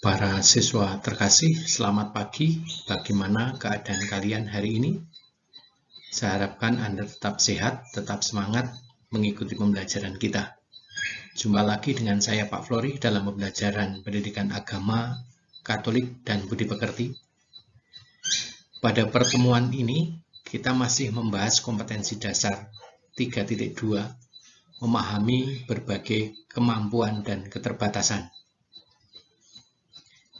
Para siswa terkasih, selamat pagi. Bagaimana keadaan kalian hari ini? Saya harapkan Anda tetap sehat, tetap semangat mengikuti pembelajaran kita. Jumpa lagi dengan saya Pak Flori dalam pembelajaran pendidikan agama, katolik, dan budi pekerti. Pada pertemuan ini, kita masih membahas kompetensi dasar 3.2, memahami berbagai kemampuan dan keterbatasan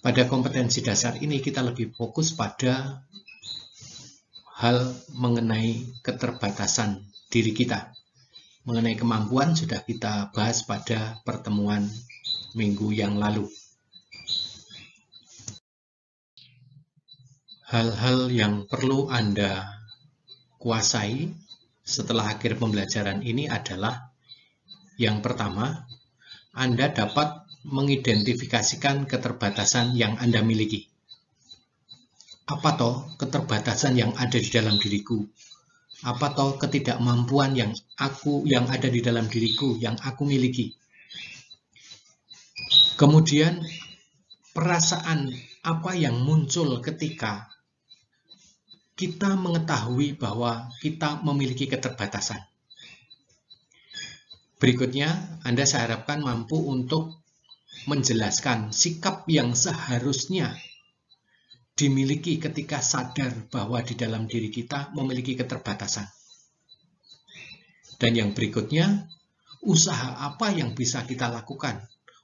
pada kompetensi dasar ini kita lebih fokus pada hal mengenai keterbatasan diri kita. Mengenai kemampuan sudah kita bahas pada pertemuan minggu yang lalu. Hal-hal yang perlu Anda kuasai setelah akhir pembelajaran ini adalah yang pertama, Anda dapat mengidentifikasikan keterbatasan yang Anda miliki. Apa toh keterbatasan yang ada di dalam diriku? Apa toh ketidakmampuan yang aku yang ada di dalam diriku yang aku miliki? Kemudian perasaan apa yang muncul ketika kita mengetahui bahwa kita memiliki keterbatasan. Berikutnya, Anda saya harapkan mampu untuk menjelaskan sikap yang seharusnya dimiliki ketika sadar bahwa di dalam diri kita memiliki keterbatasan. Dan yang berikutnya, usaha apa yang bisa kita lakukan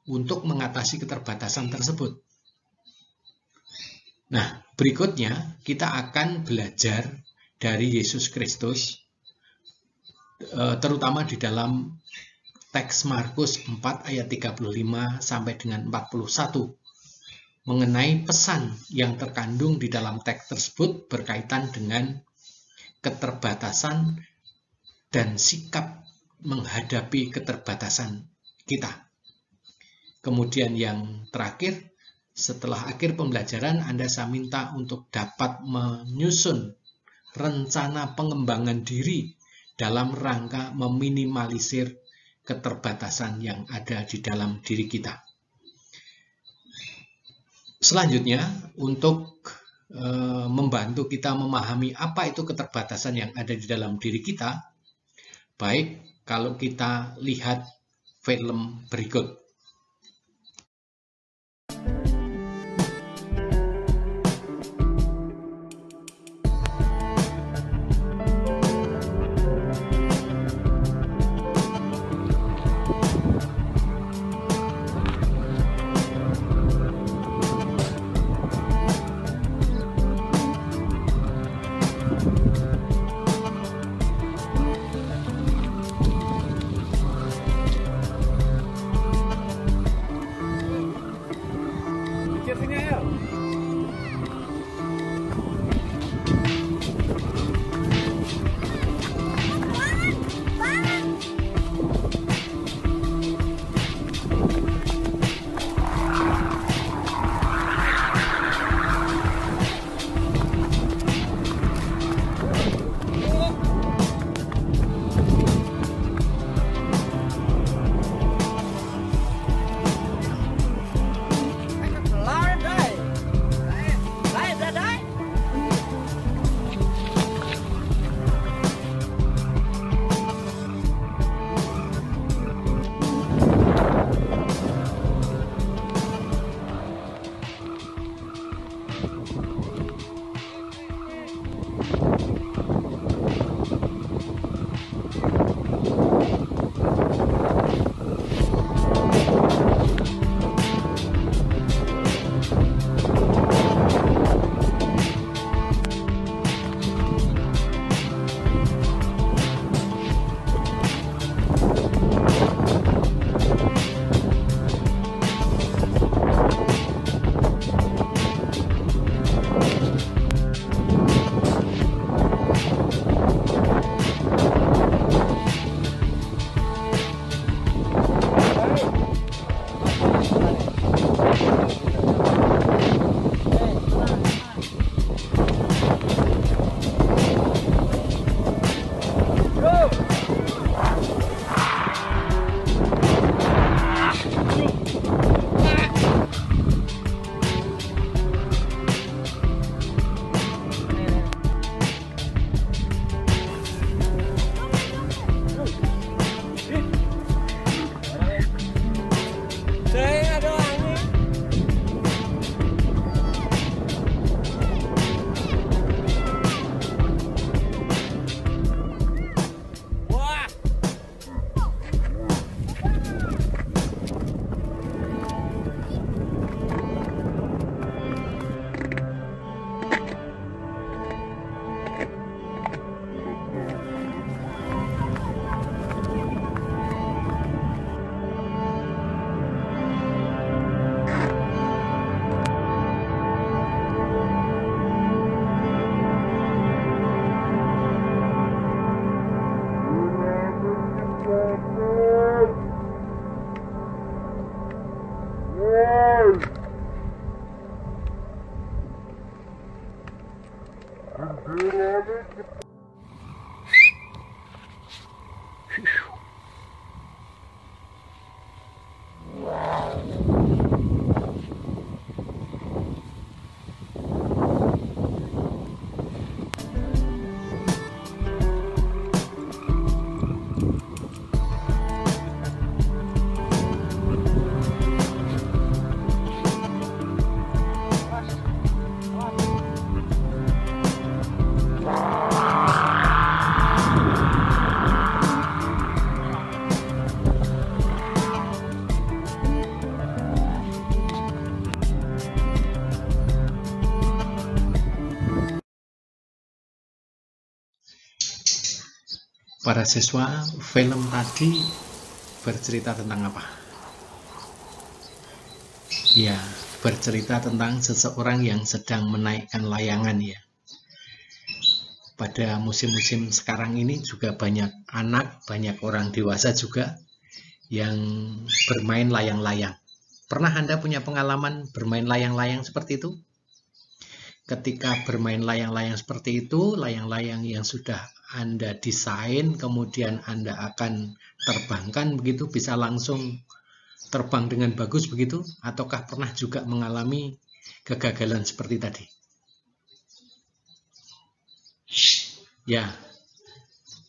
untuk mengatasi keterbatasan tersebut. Nah, berikutnya kita akan belajar dari Yesus Kristus, eh, terutama di dalam teks Markus 4 ayat 35 sampai dengan 41 mengenai pesan yang terkandung di dalam teks tersebut berkaitan dengan keterbatasan dan sikap menghadapi keterbatasan kita. Kemudian yang terakhir, setelah akhir pembelajaran Anda saya minta untuk dapat menyusun rencana pengembangan diri dalam rangka meminimalisir keterbatasan yang ada di dalam diri kita. Selanjutnya, untuk e, membantu kita memahami apa itu keterbatasan yang ada di dalam diri kita, baik kalau kita lihat film berikut. para siswa film tadi bercerita tentang apa? Ya, bercerita tentang seseorang yang sedang menaikkan layangan ya. Pada musim-musim sekarang ini juga banyak anak, banyak orang dewasa juga yang bermain layang-layang. Pernah Anda punya pengalaman bermain layang-layang seperti itu? Ketika bermain layang-layang seperti itu, layang-layang yang sudah anda desain, kemudian Anda akan terbangkan begitu, bisa langsung terbang dengan bagus begitu, ataukah pernah juga mengalami kegagalan seperti tadi? Ya,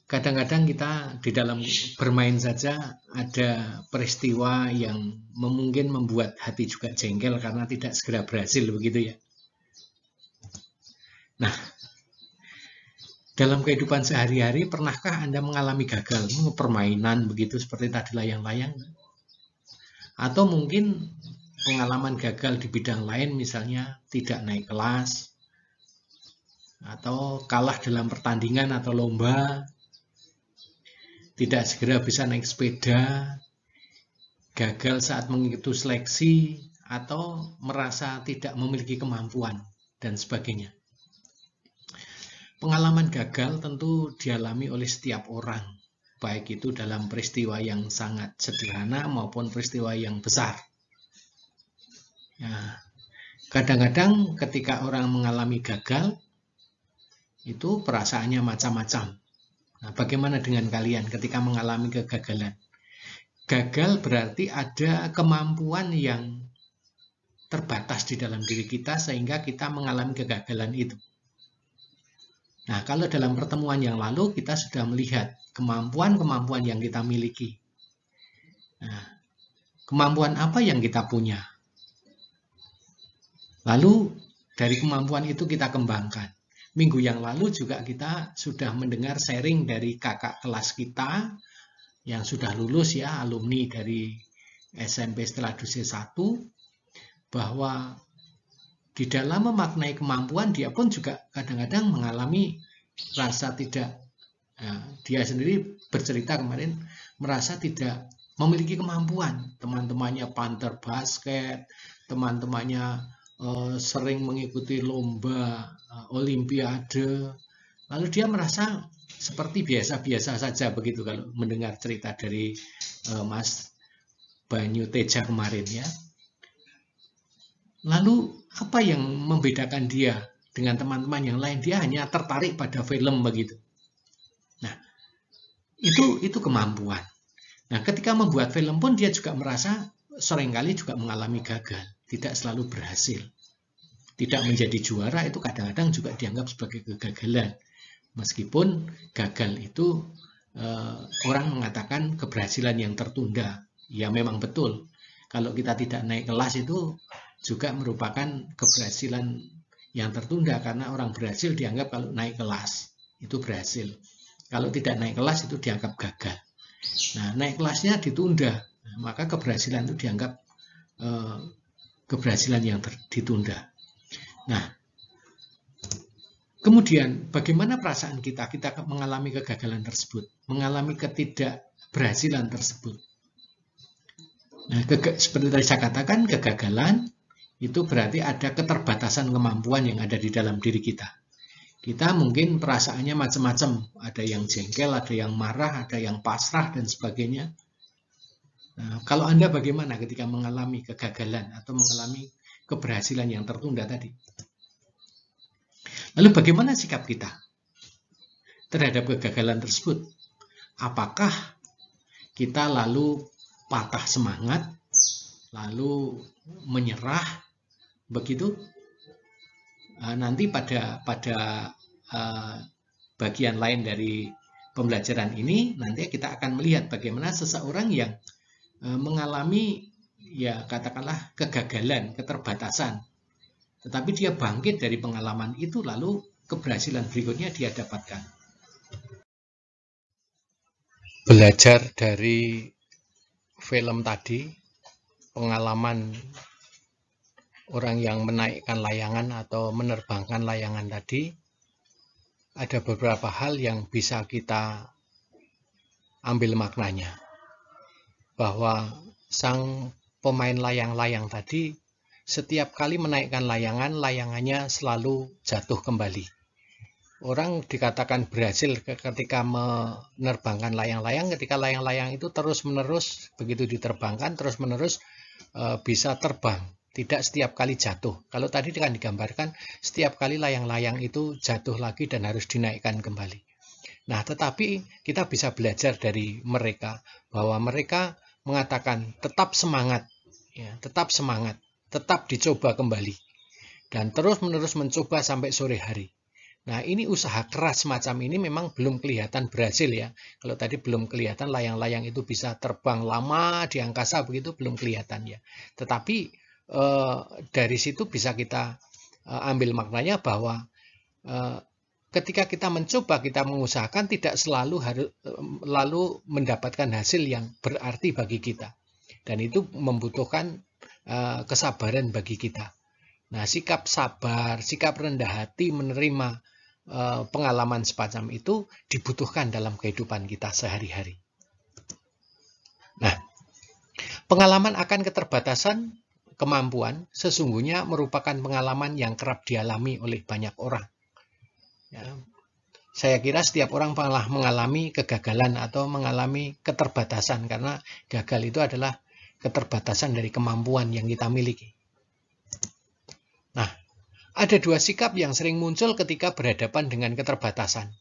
kadang-kadang kita di dalam bermain saja ada peristiwa yang memungkinkan membuat hati juga jengkel karena tidak segera berhasil begitu ya. Nah, dalam kehidupan sehari-hari pernahkah Anda mengalami gagal permainan begitu seperti tadi layang-layang atau mungkin pengalaman gagal di bidang lain misalnya tidak naik kelas atau kalah dalam pertandingan atau lomba tidak segera bisa naik sepeda gagal saat mengikuti seleksi atau merasa tidak memiliki kemampuan dan sebagainya Pengalaman gagal tentu dialami oleh setiap orang, baik itu dalam peristiwa yang sangat sederhana maupun peristiwa yang besar. kadang ya, kadang-kadang ketika orang mengalami gagal, itu perasaannya macam-macam. Nah, bagaimana dengan kalian ketika mengalami kegagalan? Gagal berarti ada kemampuan yang terbatas di dalam diri kita sehingga kita mengalami kegagalan itu. Nah, kalau dalam pertemuan yang lalu kita sudah melihat kemampuan-kemampuan yang kita miliki. Nah, kemampuan apa yang kita punya? Lalu dari kemampuan itu kita kembangkan. Minggu yang lalu juga kita sudah mendengar sharing dari kakak kelas kita yang sudah lulus ya, alumni dari SMP setelah Duse 1 bahwa di dalam memaknai kemampuan dia pun juga kadang-kadang mengalami rasa tidak nah, dia sendiri bercerita kemarin merasa tidak memiliki kemampuan teman-temannya panter basket teman-temannya eh, sering mengikuti lomba eh, olimpiade lalu dia merasa seperti biasa-biasa saja begitu kalau mendengar cerita dari eh, Mas Banyu Teja kemarin ya lalu apa yang membedakan dia dengan teman-teman yang lain dia hanya tertarik pada film begitu nah itu itu kemampuan nah ketika membuat film pun dia juga merasa seringkali juga mengalami gagal tidak selalu berhasil tidak menjadi juara itu kadang-kadang juga dianggap sebagai kegagalan meskipun gagal itu eh, orang mengatakan keberhasilan yang tertunda ya memang betul kalau kita tidak naik kelas itu juga merupakan keberhasilan yang tertunda karena orang berhasil dianggap kalau naik kelas itu berhasil. Kalau tidak naik kelas itu dianggap gagal. Nah, naik kelasnya ditunda, nah, maka keberhasilan itu dianggap eh, keberhasilan yang ditunda. Nah, kemudian bagaimana perasaan kita? Kita mengalami kegagalan tersebut, mengalami ketidakberhasilan tersebut. Nah, seperti tadi saya katakan, kegagalan itu berarti ada keterbatasan kemampuan yang ada di dalam diri kita. Kita mungkin perasaannya macam-macam, ada yang jengkel, ada yang marah, ada yang pasrah, dan sebagainya. Nah, kalau Anda bagaimana ketika mengalami kegagalan atau mengalami keberhasilan yang tertunda tadi? Lalu bagaimana sikap kita terhadap kegagalan tersebut? Apakah kita lalu patah semangat, lalu menyerah, begitu eh, nanti pada pada eh, bagian lain dari pembelajaran ini nanti kita akan melihat bagaimana seseorang yang eh, mengalami ya katakanlah kegagalan keterbatasan tetapi dia bangkit dari pengalaman itu lalu keberhasilan berikutnya dia dapatkan belajar dari film tadi pengalaman orang yang menaikkan layangan atau menerbangkan layangan tadi, ada beberapa hal yang bisa kita ambil maknanya. Bahwa sang pemain layang-layang tadi setiap kali menaikkan layangan, layangannya selalu jatuh kembali. Orang dikatakan berhasil ketika menerbangkan layang-layang, ketika layang-layang itu terus-menerus begitu diterbangkan, terus-menerus eh, bisa terbang tidak setiap kali jatuh. Kalau tadi dengan digambarkan, setiap kali layang-layang itu jatuh lagi dan harus dinaikkan kembali. Nah, tetapi kita bisa belajar dari mereka bahwa mereka mengatakan tetap semangat, ya, tetap semangat, tetap dicoba kembali, dan terus-menerus mencoba sampai sore hari. Nah, ini usaha keras macam ini memang belum kelihatan berhasil ya. Kalau tadi belum kelihatan layang-layang itu bisa terbang lama di angkasa begitu belum kelihatan ya. Tetapi Eh, dari situ bisa kita eh, ambil maknanya bahwa eh, ketika kita mencoba kita mengusahakan tidak selalu harus lalu mendapatkan hasil yang berarti bagi kita dan itu membutuhkan kesabaran bagi kita. Nah, sikap sabar, sikap rendah hati menerima pengalaman semacam itu dibutuhkan dalam kehidupan kita sehari-hari. Nah, pengalaman akan keterbatasan kemampuan sesungguhnya merupakan pengalaman yang kerap dialami oleh banyak orang. Ya. Saya kira setiap orang pernah mengalami kegagalan atau mengalami keterbatasan karena gagal itu adalah keterbatasan dari kemampuan yang kita miliki. Nah, ada dua sikap yang sering muncul ketika berhadapan dengan keterbatasan.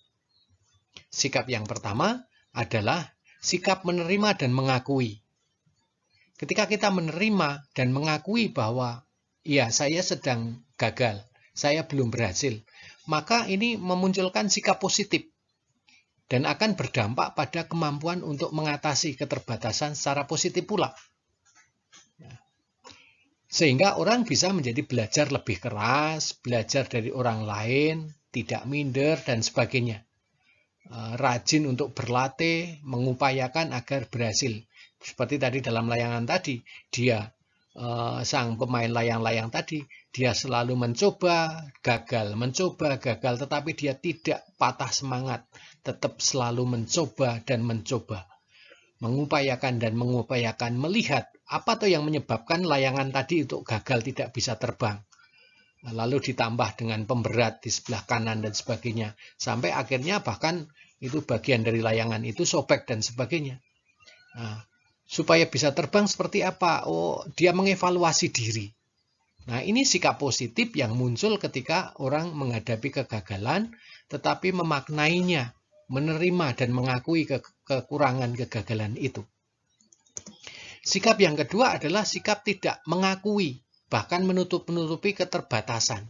Sikap yang pertama adalah sikap menerima dan mengakui Ketika kita menerima dan mengakui bahwa ya saya sedang gagal, saya belum berhasil, maka ini memunculkan sikap positif dan akan berdampak pada kemampuan untuk mengatasi keterbatasan secara positif pula. Ya. Sehingga orang bisa menjadi belajar lebih keras, belajar dari orang lain, tidak minder, dan sebagainya. Eh, rajin untuk berlatih, mengupayakan agar berhasil seperti tadi dalam layangan tadi, dia eh, sang pemain layang-layang tadi, dia selalu mencoba, gagal, mencoba, gagal, tetapi dia tidak patah semangat, tetap selalu mencoba dan mencoba. Mengupayakan dan mengupayakan melihat apa tuh yang menyebabkan layangan tadi untuk gagal tidak bisa terbang. Lalu ditambah dengan pemberat di sebelah kanan dan sebagainya. Sampai akhirnya bahkan itu bagian dari layangan itu sobek dan sebagainya. Nah, supaya bisa terbang seperti apa? Oh, dia mengevaluasi diri. Nah, ini sikap positif yang muncul ketika orang menghadapi kegagalan, tetapi memaknainya, menerima dan mengakui ke kekurangan kegagalan itu. Sikap yang kedua adalah sikap tidak mengakui, bahkan menutup nutupi keterbatasan.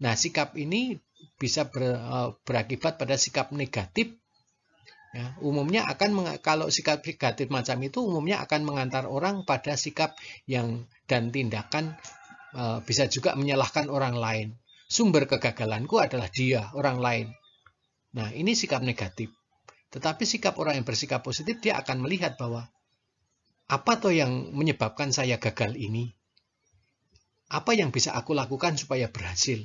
Nah, sikap ini bisa ber, eh, berakibat pada sikap negatif Ya, umumnya akan kalau sikap negatif macam itu umumnya akan mengantar orang pada sikap yang dan tindakan e, bisa juga menyalahkan orang lain. Sumber kegagalanku adalah dia, orang lain. Nah, ini sikap negatif. Tetapi sikap orang yang bersikap positif dia akan melihat bahwa apa toh yang menyebabkan saya gagal ini? Apa yang bisa aku lakukan supaya berhasil?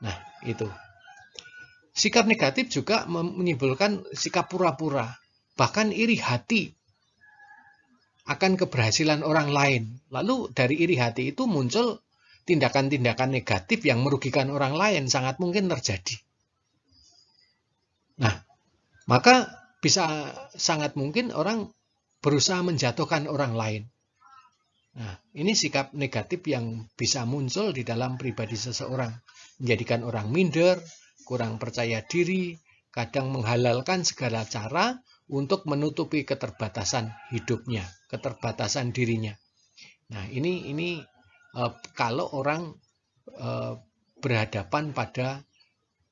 Nah, itu. Sikap negatif juga menimbulkan sikap pura-pura, bahkan iri hati akan keberhasilan orang lain. Lalu dari iri hati itu muncul tindakan-tindakan negatif yang merugikan orang lain sangat mungkin terjadi. Nah, maka bisa sangat mungkin orang berusaha menjatuhkan orang lain. Nah, ini sikap negatif yang bisa muncul di dalam pribadi seseorang, menjadikan orang minder, kurang percaya diri, kadang menghalalkan segala cara untuk menutupi keterbatasan hidupnya, keterbatasan dirinya. Nah, ini ini e, kalau orang e, berhadapan pada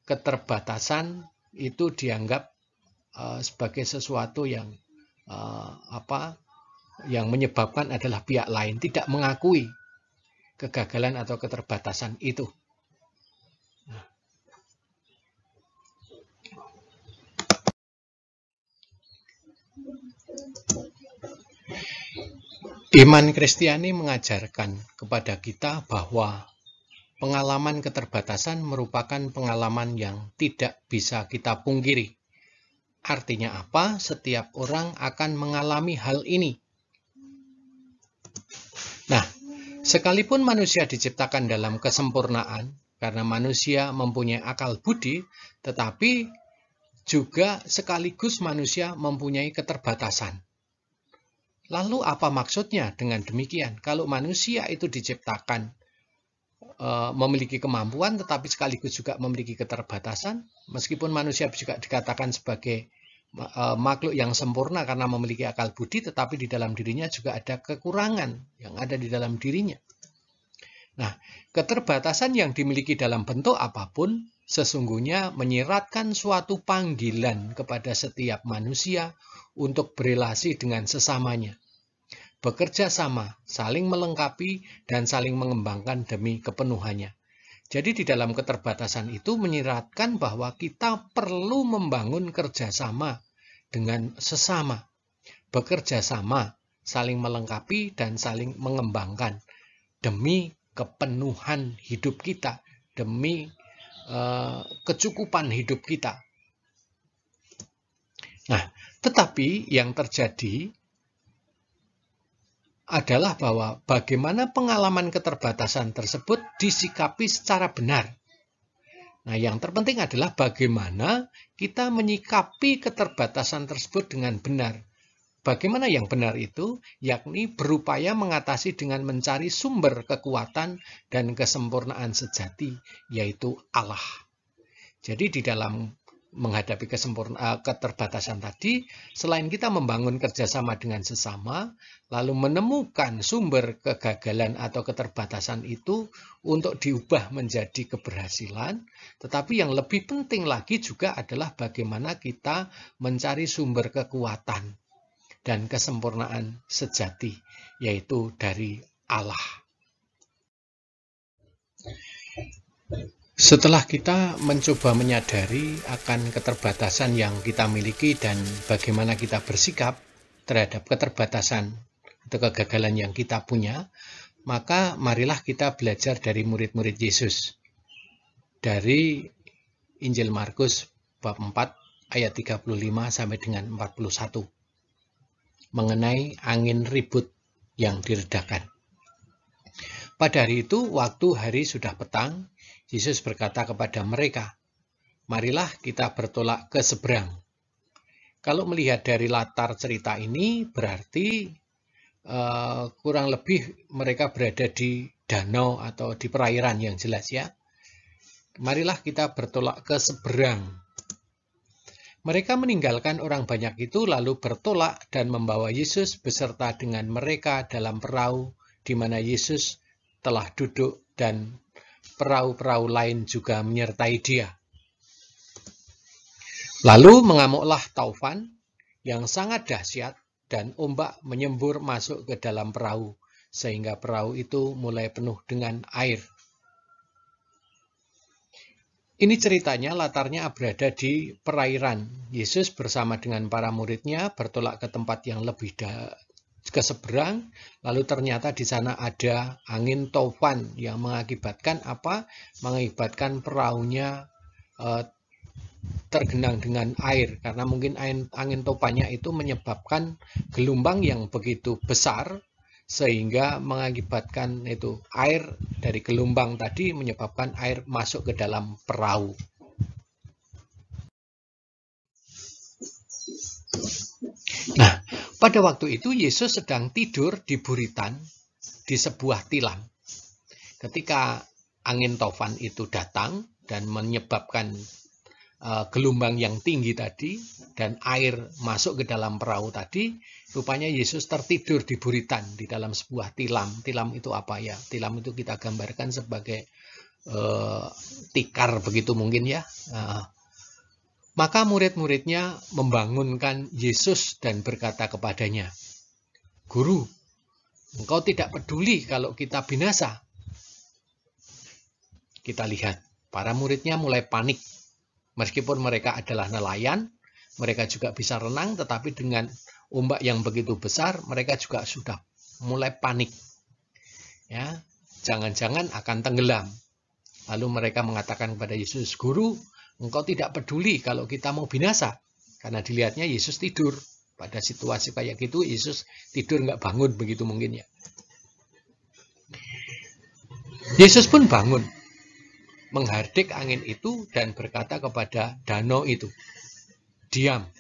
keterbatasan itu dianggap e, sebagai sesuatu yang apa yang menyebabkan adalah pihak lain tidak mengakui kegagalan atau keterbatasan itu. Iman Kristiani mengajarkan kepada kita bahwa pengalaman keterbatasan merupakan pengalaman yang tidak bisa kita pungkiri. Artinya apa? Setiap orang akan mengalami hal ini. Nah, sekalipun manusia diciptakan dalam kesempurnaan, karena manusia mempunyai akal budi, tetapi juga sekaligus manusia mempunyai keterbatasan. Lalu apa maksudnya dengan demikian? Kalau manusia itu diciptakan e, memiliki kemampuan tetapi sekaligus juga memiliki keterbatasan, meskipun manusia juga dikatakan sebagai e, makhluk yang sempurna karena memiliki akal budi tetapi di dalam dirinya juga ada kekurangan yang ada di dalam dirinya. Nah, keterbatasan yang dimiliki dalam bentuk apapun sesungguhnya menyiratkan suatu panggilan kepada setiap manusia untuk berrelasi dengan sesamanya bekerja sama, saling melengkapi, dan saling mengembangkan demi kepenuhannya. Jadi di dalam keterbatasan itu menyiratkan bahwa kita perlu membangun kerjasama dengan sesama, bekerja sama, saling melengkapi dan saling mengembangkan demi kepenuhan hidup kita, demi eh, kecukupan hidup kita. Nah, tetapi yang terjadi adalah bahwa bagaimana pengalaman keterbatasan tersebut disikapi secara benar. Nah, yang terpenting adalah bagaimana kita menyikapi keterbatasan tersebut dengan benar. Bagaimana yang benar itu, yakni berupaya mengatasi dengan mencari sumber kekuatan dan kesempurnaan sejati, yaitu Allah. Jadi di dalam menghadapi kesempurnaan eh, keterbatasan tadi, selain kita membangun kerjasama dengan sesama, lalu menemukan sumber kegagalan atau keterbatasan itu untuk diubah menjadi keberhasilan, tetapi yang lebih penting lagi juga adalah bagaimana kita mencari sumber kekuatan dan kesempurnaan sejati, yaitu dari Allah. Setelah kita mencoba menyadari akan keterbatasan yang kita miliki dan bagaimana kita bersikap terhadap keterbatasan atau kegagalan yang kita punya, maka marilah kita belajar dari murid-murid Yesus. Dari Injil Markus bab 4 ayat 35 sampai dengan 41 mengenai angin ribut yang diredakan. Pada hari itu, waktu hari sudah petang, Yesus berkata kepada mereka, marilah kita bertolak ke seberang. Kalau melihat dari latar cerita ini, berarti uh, kurang lebih mereka berada di danau atau di perairan yang jelas ya. Marilah kita bertolak ke seberang. Mereka meninggalkan orang banyak itu lalu bertolak dan membawa Yesus beserta dengan mereka dalam perahu di mana Yesus telah duduk dan perahu-perahu lain juga menyertai dia. Lalu mengamuklah taufan yang sangat dahsyat dan ombak menyembur masuk ke dalam perahu sehingga perahu itu mulai penuh dengan air. Ini ceritanya latarnya berada di perairan. Yesus bersama dengan para muridnya bertolak ke tempat yang lebih da ke seberang, lalu ternyata di sana ada angin topan yang mengakibatkan apa? Mengakibatkan perahunya eh, tergenang dengan air karena mungkin angin, angin topannya itu menyebabkan gelombang yang begitu besar sehingga mengakibatkan itu air dari gelombang tadi menyebabkan air masuk ke dalam perahu. Nah, pada waktu itu Yesus sedang tidur di buritan di sebuah tilam. Ketika angin tofan itu datang dan menyebabkan uh, gelombang yang tinggi tadi dan air masuk ke dalam perahu tadi, rupanya Yesus tertidur di buritan di dalam sebuah tilam. Tilam itu apa ya? Tilam itu kita gambarkan sebagai uh, tikar begitu mungkin ya. Uh, maka murid-muridnya membangunkan Yesus dan berkata kepadanya, Guru, engkau tidak peduli kalau kita binasa. Kita lihat, para muridnya mulai panik. Meskipun mereka adalah nelayan, mereka juga bisa renang, tetapi dengan ombak yang begitu besar, mereka juga sudah mulai panik. Ya, jangan-jangan akan tenggelam. Lalu mereka mengatakan kepada Yesus, "Guru, Engkau tidak peduli kalau kita mau binasa. Karena dilihatnya Yesus tidur. Pada situasi kayak gitu, Yesus tidur nggak bangun begitu mungkin ya. Yesus pun bangun. Menghardik angin itu dan berkata kepada danau itu, Diam,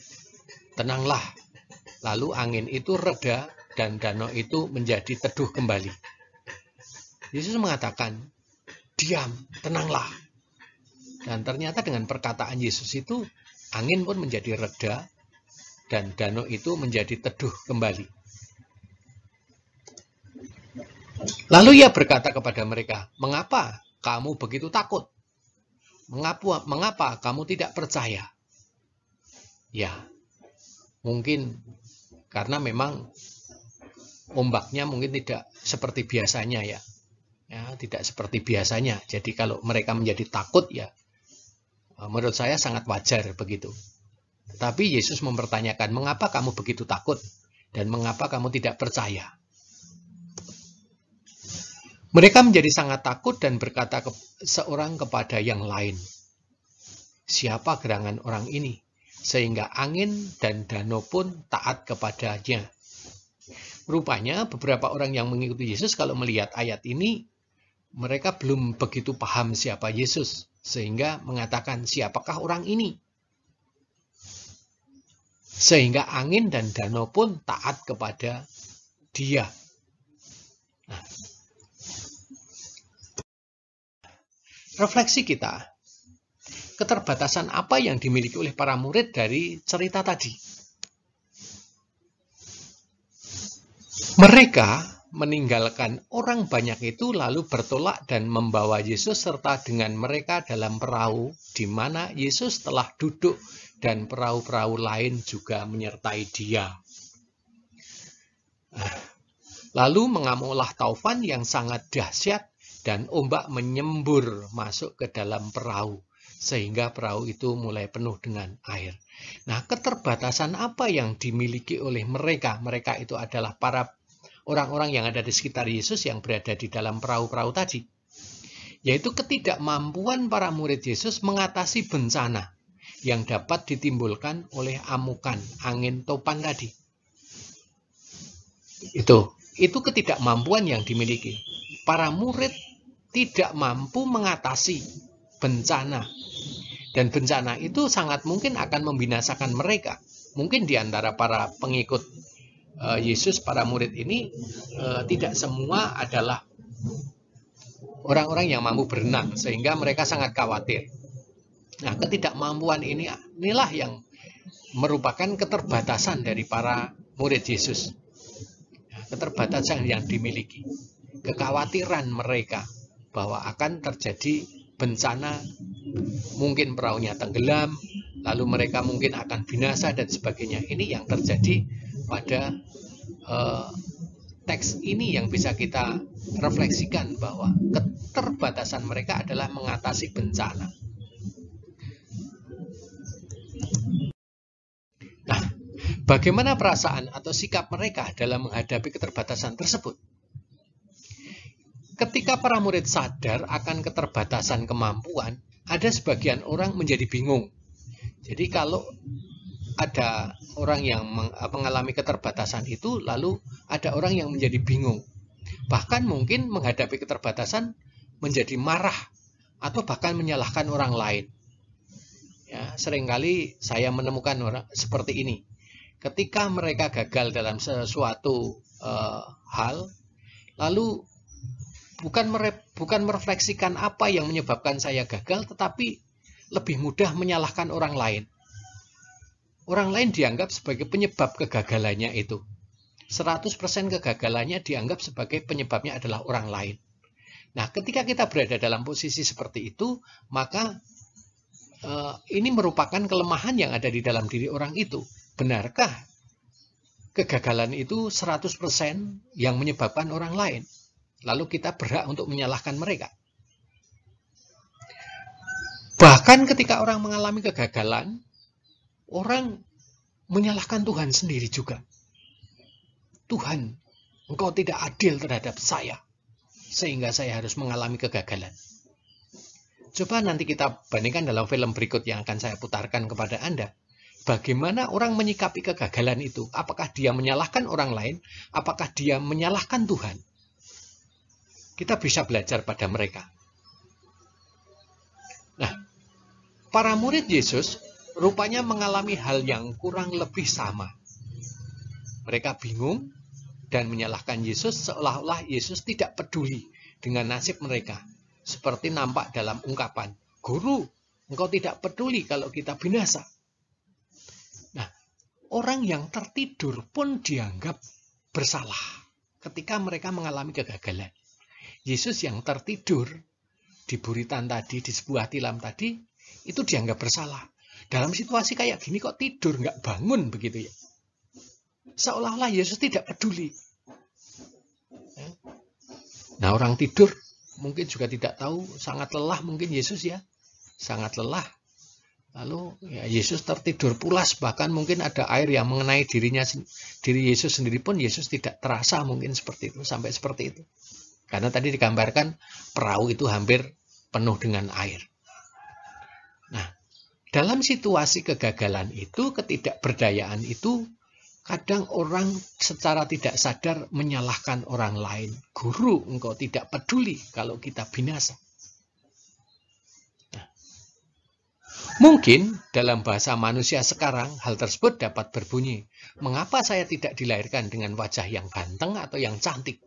tenanglah. Lalu angin itu reda dan danau itu menjadi teduh kembali. Yesus mengatakan, Diam, tenanglah dan ternyata dengan perkataan Yesus itu angin pun menjadi reda dan danau itu menjadi teduh kembali. Lalu ia berkata kepada mereka, "Mengapa kamu begitu takut? Mengapa mengapa kamu tidak percaya?" Ya. Mungkin karena memang ombaknya mungkin tidak seperti biasanya ya. Ya, tidak seperti biasanya. Jadi kalau mereka menjadi takut ya Eh, menurut saya sangat wajar begitu. Tetapi Yesus mempertanyakan, mengapa kamu begitu takut? Dan mengapa kamu tidak percaya? Mereka menjadi sangat takut dan berkata ke, seorang kepada yang lain, siapa gerangan orang ini? Sehingga angin dan danau pun taat kepadanya. Rupanya beberapa orang yang mengikuti Yesus kalau melihat ayat ini, mereka belum begitu paham siapa Yesus sehingga mengatakan siapakah orang ini. Sehingga angin dan danau pun taat kepada dia. Nah. refleksi kita, keterbatasan apa yang dimiliki oleh para murid dari cerita tadi. Mereka meninggalkan orang banyak itu lalu bertolak dan membawa Yesus serta dengan mereka dalam perahu di mana Yesus telah duduk dan perahu-perahu lain juga menyertai dia. Lalu mengamuklah taufan yang sangat dahsyat dan ombak menyembur masuk ke dalam perahu sehingga perahu itu mulai penuh dengan air. Nah, keterbatasan apa yang dimiliki oleh mereka? Mereka itu adalah para orang-orang yang ada di sekitar Yesus yang berada di dalam perahu-perahu tadi. Yaitu ketidakmampuan para murid Yesus mengatasi bencana yang dapat ditimbulkan oleh amukan angin topan tadi. Itu itu ketidakmampuan yang dimiliki. Para murid tidak mampu mengatasi bencana. Dan bencana itu sangat mungkin akan membinasakan mereka. Mungkin di antara para pengikut Eh, Yesus para murid ini eh, tidak semua adalah orang-orang yang mampu berenang sehingga mereka sangat khawatir. Nah, ketidakmampuan ini inilah yang merupakan keterbatasan dari para murid Yesus. Ya, keterbatasan yang dimiliki, kekhawatiran mereka bahwa akan terjadi bencana, mungkin perahunya tenggelam, lalu mereka mungkin akan binasa dan sebagainya. Ini yang terjadi pada uh, eh, teks ini yang bisa kita refleksikan bahwa keterbatasan mereka adalah mengatasi bencana. Nah, bagaimana perasaan atau sikap mereka dalam menghadapi keterbatasan tersebut? Ketika para murid sadar akan keterbatasan kemampuan, ada sebagian orang menjadi bingung. Jadi kalau ada orang yang eh, mengalami keterbatasan itu lalu ada orang yang menjadi bingung bahkan mungkin menghadapi keterbatasan menjadi marah atau bahkan menyalahkan orang lain ya, seringkali saya menemukan orang seperti ini ketika mereka gagal dalam sesuatu uh, hal lalu bukan mere, bukan merefleksikan apa yang menyebabkan saya gagal tetapi lebih mudah menyalahkan orang lain Orang lain dianggap sebagai penyebab kegagalannya itu. 100% kegagalannya dianggap sebagai penyebabnya adalah orang lain. Nah, ketika kita berada dalam posisi seperti itu, maka eh, ini merupakan kelemahan yang ada di dalam diri orang itu. Benarkah kegagalan itu 100% yang menyebabkan orang lain? Lalu kita berhak untuk menyalahkan mereka. Bahkan ketika orang mengalami kegagalan, orang menyalahkan Tuhan sendiri juga. Tuhan, engkau tidak adil terhadap saya, sehingga saya harus mengalami kegagalan. Coba nanti kita bandingkan dalam film berikut yang akan saya putarkan kepada Anda. Bagaimana orang menyikapi kegagalan itu? Apakah dia menyalahkan orang lain? Apakah dia menyalahkan Tuhan? Kita bisa belajar pada mereka. Nah, para murid Yesus rupanya mengalami hal yang kurang lebih sama. Mereka bingung dan menyalahkan Yesus seolah-olah Yesus tidak peduli dengan nasib mereka. Seperti nampak dalam ungkapan, Guru, engkau tidak peduli kalau kita binasa. Nah, orang yang tertidur pun dianggap bersalah ketika mereka mengalami kegagalan. Yesus yang tertidur di buritan tadi, di sebuah tilam tadi, itu dianggap bersalah. Dalam situasi kayak gini kok tidur, nggak bangun begitu ya. Seolah-olah Yesus tidak peduli. Ya. Nah orang tidur mungkin juga tidak tahu, sangat lelah mungkin Yesus ya. Sangat lelah. Lalu ya, Yesus tertidur pulas, bahkan mungkin ada air yang mengenai dirinya diri Yesus sendiri pun Yesus tidak terasa mungkin seperti itu, sampai seperti itu. Karena tadi digambarkan perahu itu hampir penuh dengan air. Nah, dalam situasi kegagalan itu, ketidakberdayaan itu, kadang orang secara tidak sadar menyalahkan orang lain. Guru, engkau tidak peduli kalau kita binasa. Nah, mungkin dalam bahasa manusia sekarang hal tersebut dapat berbunyi, mengapa saya tidak dilahirkan dengan wajah yang ganteng atau yang cantik?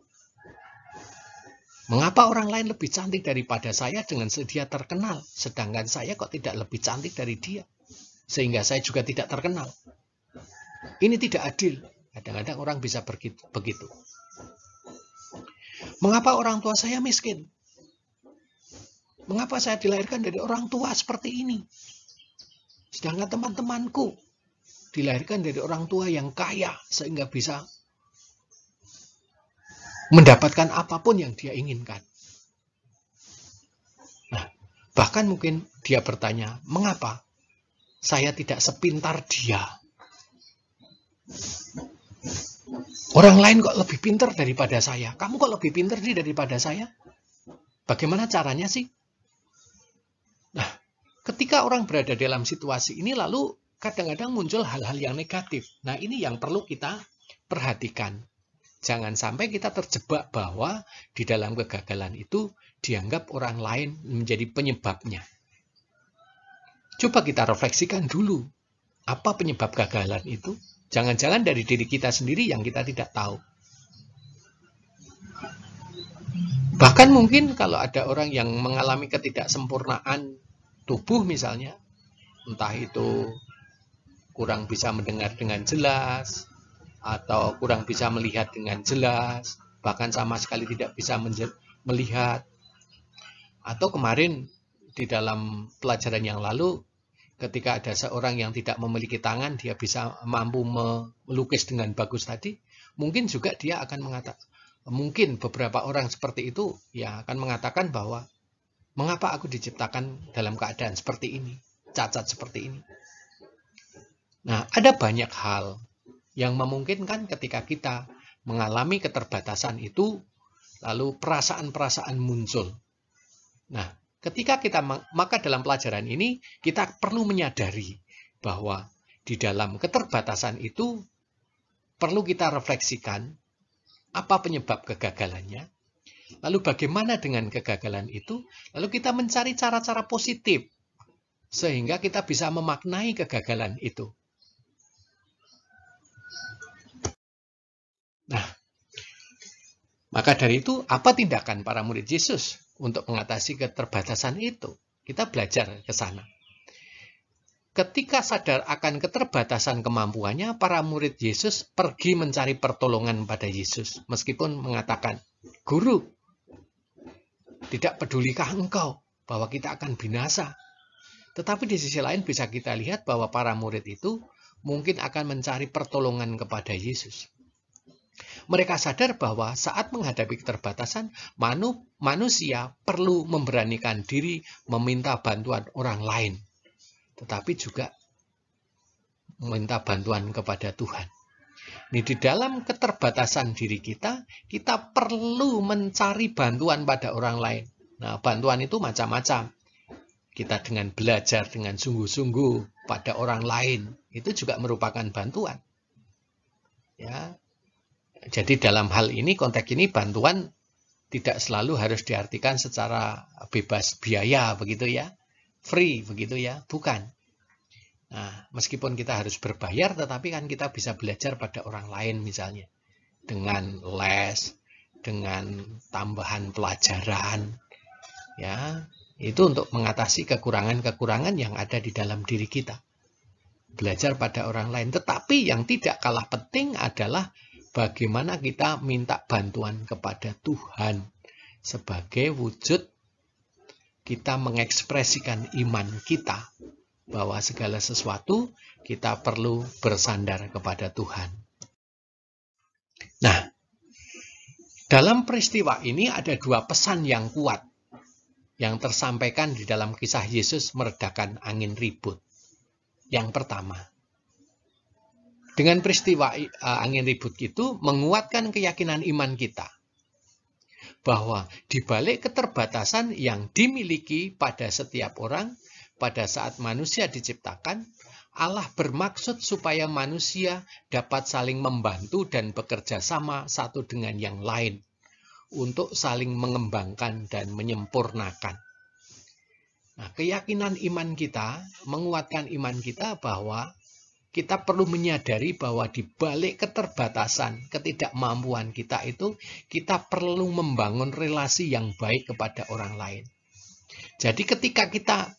Mengapa orang lain lebih cantik daripada saya dengan sedia terkenal, sedangkan saya kok tidak lebih cantik dari dia? Sehingga saya juga tidak terkenal. Ini tidak adil. Kadang-kadang orang bisa begitu. Mengapa orang tua saya miskin? Mengapa saya dilahirkan dari orang tua seperti ini? Sedangkan teman-temanku dilahirkan dari orang tua yang kaya sehingga bisa mendapatkan apapun yang dia inginkan. Nah, bahkan mungkin dia bertanya, mengapa saya tidak sepintar dia? Orang lain kok lebih pintar daripada saya. Kamu kok lebih pintar sih daripada saya? Bagaimana caranya sih? Nah, ketika orang berada dalam situasi ini lalu kadang-kadang muncul hal-hal yang negatif. Nah, ini yang perlu kita perhatikan. Jangan sampai kita terjebak bahwa di dalam kegagalan itu dianggap orang lain menjadi penyebabnya. Coba kita refleksikan dulu, apa penyebab kegagalan itu? Jangan-jangan dari diri kita sendiri yang kita tidak tahu. Bahkan mungkin kalau ada orang yang mengalami ketidaksempurnaan tubuh misalnya, entah itu kurang bisa mendengar dengan jelas, atau kurang bisa melihat dengan jelas, bahkan sama sekali tidak bisa melihat. Atau kemarin di dalam pelajaran yang lalu ketika ada seorang yang tidak memiliki tangan dia bisa mampu melukis dengan bagus tadi, mungkin juga dia akan mengatakan mungkin beberapa orang seperti itu ya akan mengatakan bahwa mengapa aku diciptakan dalam keadaan seperti ini, cacat seperti ini. Nah, ada banyak hal yang memungkinkan ketika kita mengalami keterbatasan itu, lalu perasaan-perasaan muncul. Nah, ketika kita maka dalam pelajaran ini kita perlu menyadari bahwa di dalam keterbatasan itu perlu kita refleksikan apa penyebab kegagalannya. Lalu bagaimana dengan kegagalan itu? Lalu kita mencari cara-cara positif sehingga kita bisa memaknai kegagalan itu. Nah, maka dari itu apa tindakan para murid Yesus untuk mengatasi keterbatasan itu? Kita belajar ke sana. Ketika sadar akan keterbatasan kemampuannya, para murid Yesus pergi mencari pertolongan pada Yesus, meskipun mengatakan, "Guru, tidak pedulikah engkau bahwa kita akan binasa?" Tetapi di sisi lain bisa kita lihat bahwa para murid itu mungkin akan mencari pertolongan kepada Yesus. Mereka sadar bahwa saat menghadapi keterbatasan, manu, manusia perlu memberanikan diri meminta bantuan orang lain, tetapi juga meminta bantuan kepada Tuhan. Ini di dalam keterbatasan diri kita, kita perlu mencari bantuan pada orang lain. Nah, bantuan itu macam-macam. Kita dengan belajar dengan sungguh-sungguh pada orang lain, itu juga merupakan bantuan. Ya, jadi dalam hal ini konteks ini bantuan tidak selalu harus diartikan secara bebas biaya begitu ya, free begitu ya, bukan. Nah, meskipun kita harus berbayar, tetapi kan kita bisa belajar pada orang lain misalnya. Dengan les, dengan tambahan pelajaran. ya Itu untuk mengatasi kekurangan-kekurangan yang ada di dalam diri kita. Belajar pada orang lain. Tetapi yang tidak kalah penting adalah bagaimana kita minta bantuan kepada Tuhan sebagai wujud kita mengekspresikan iman kita bahwa segala sesuatu kita perlu bersandar kepada Tuhan. Nah, dalam peristiwa ini ada dua pesan yang kuat yang tersampaikan di dalam kisah Yesus meredakan angin ribut. Yang pertama, dengan peristiwa eh, angin ribut itu menguatkan keyakinan iman kita bahwa di balik keterbatasan yang dimiliki pada setiap orang pada saat manusia diciptakan, Allah bermaksud supaya manusia dapat saling membantu dan bekerja sama satu dengan yang lain untuk saling mengembangkan dan menyempurnakan. Nah, keyakinan iman kita menguatkan iman kita bahwa kita perlu menyadari bahwa di balik keterbatasan, ketidakmampuan kita itu, kita perlu membangun relasi yang baik kepada orang lain. Jadi ketika kita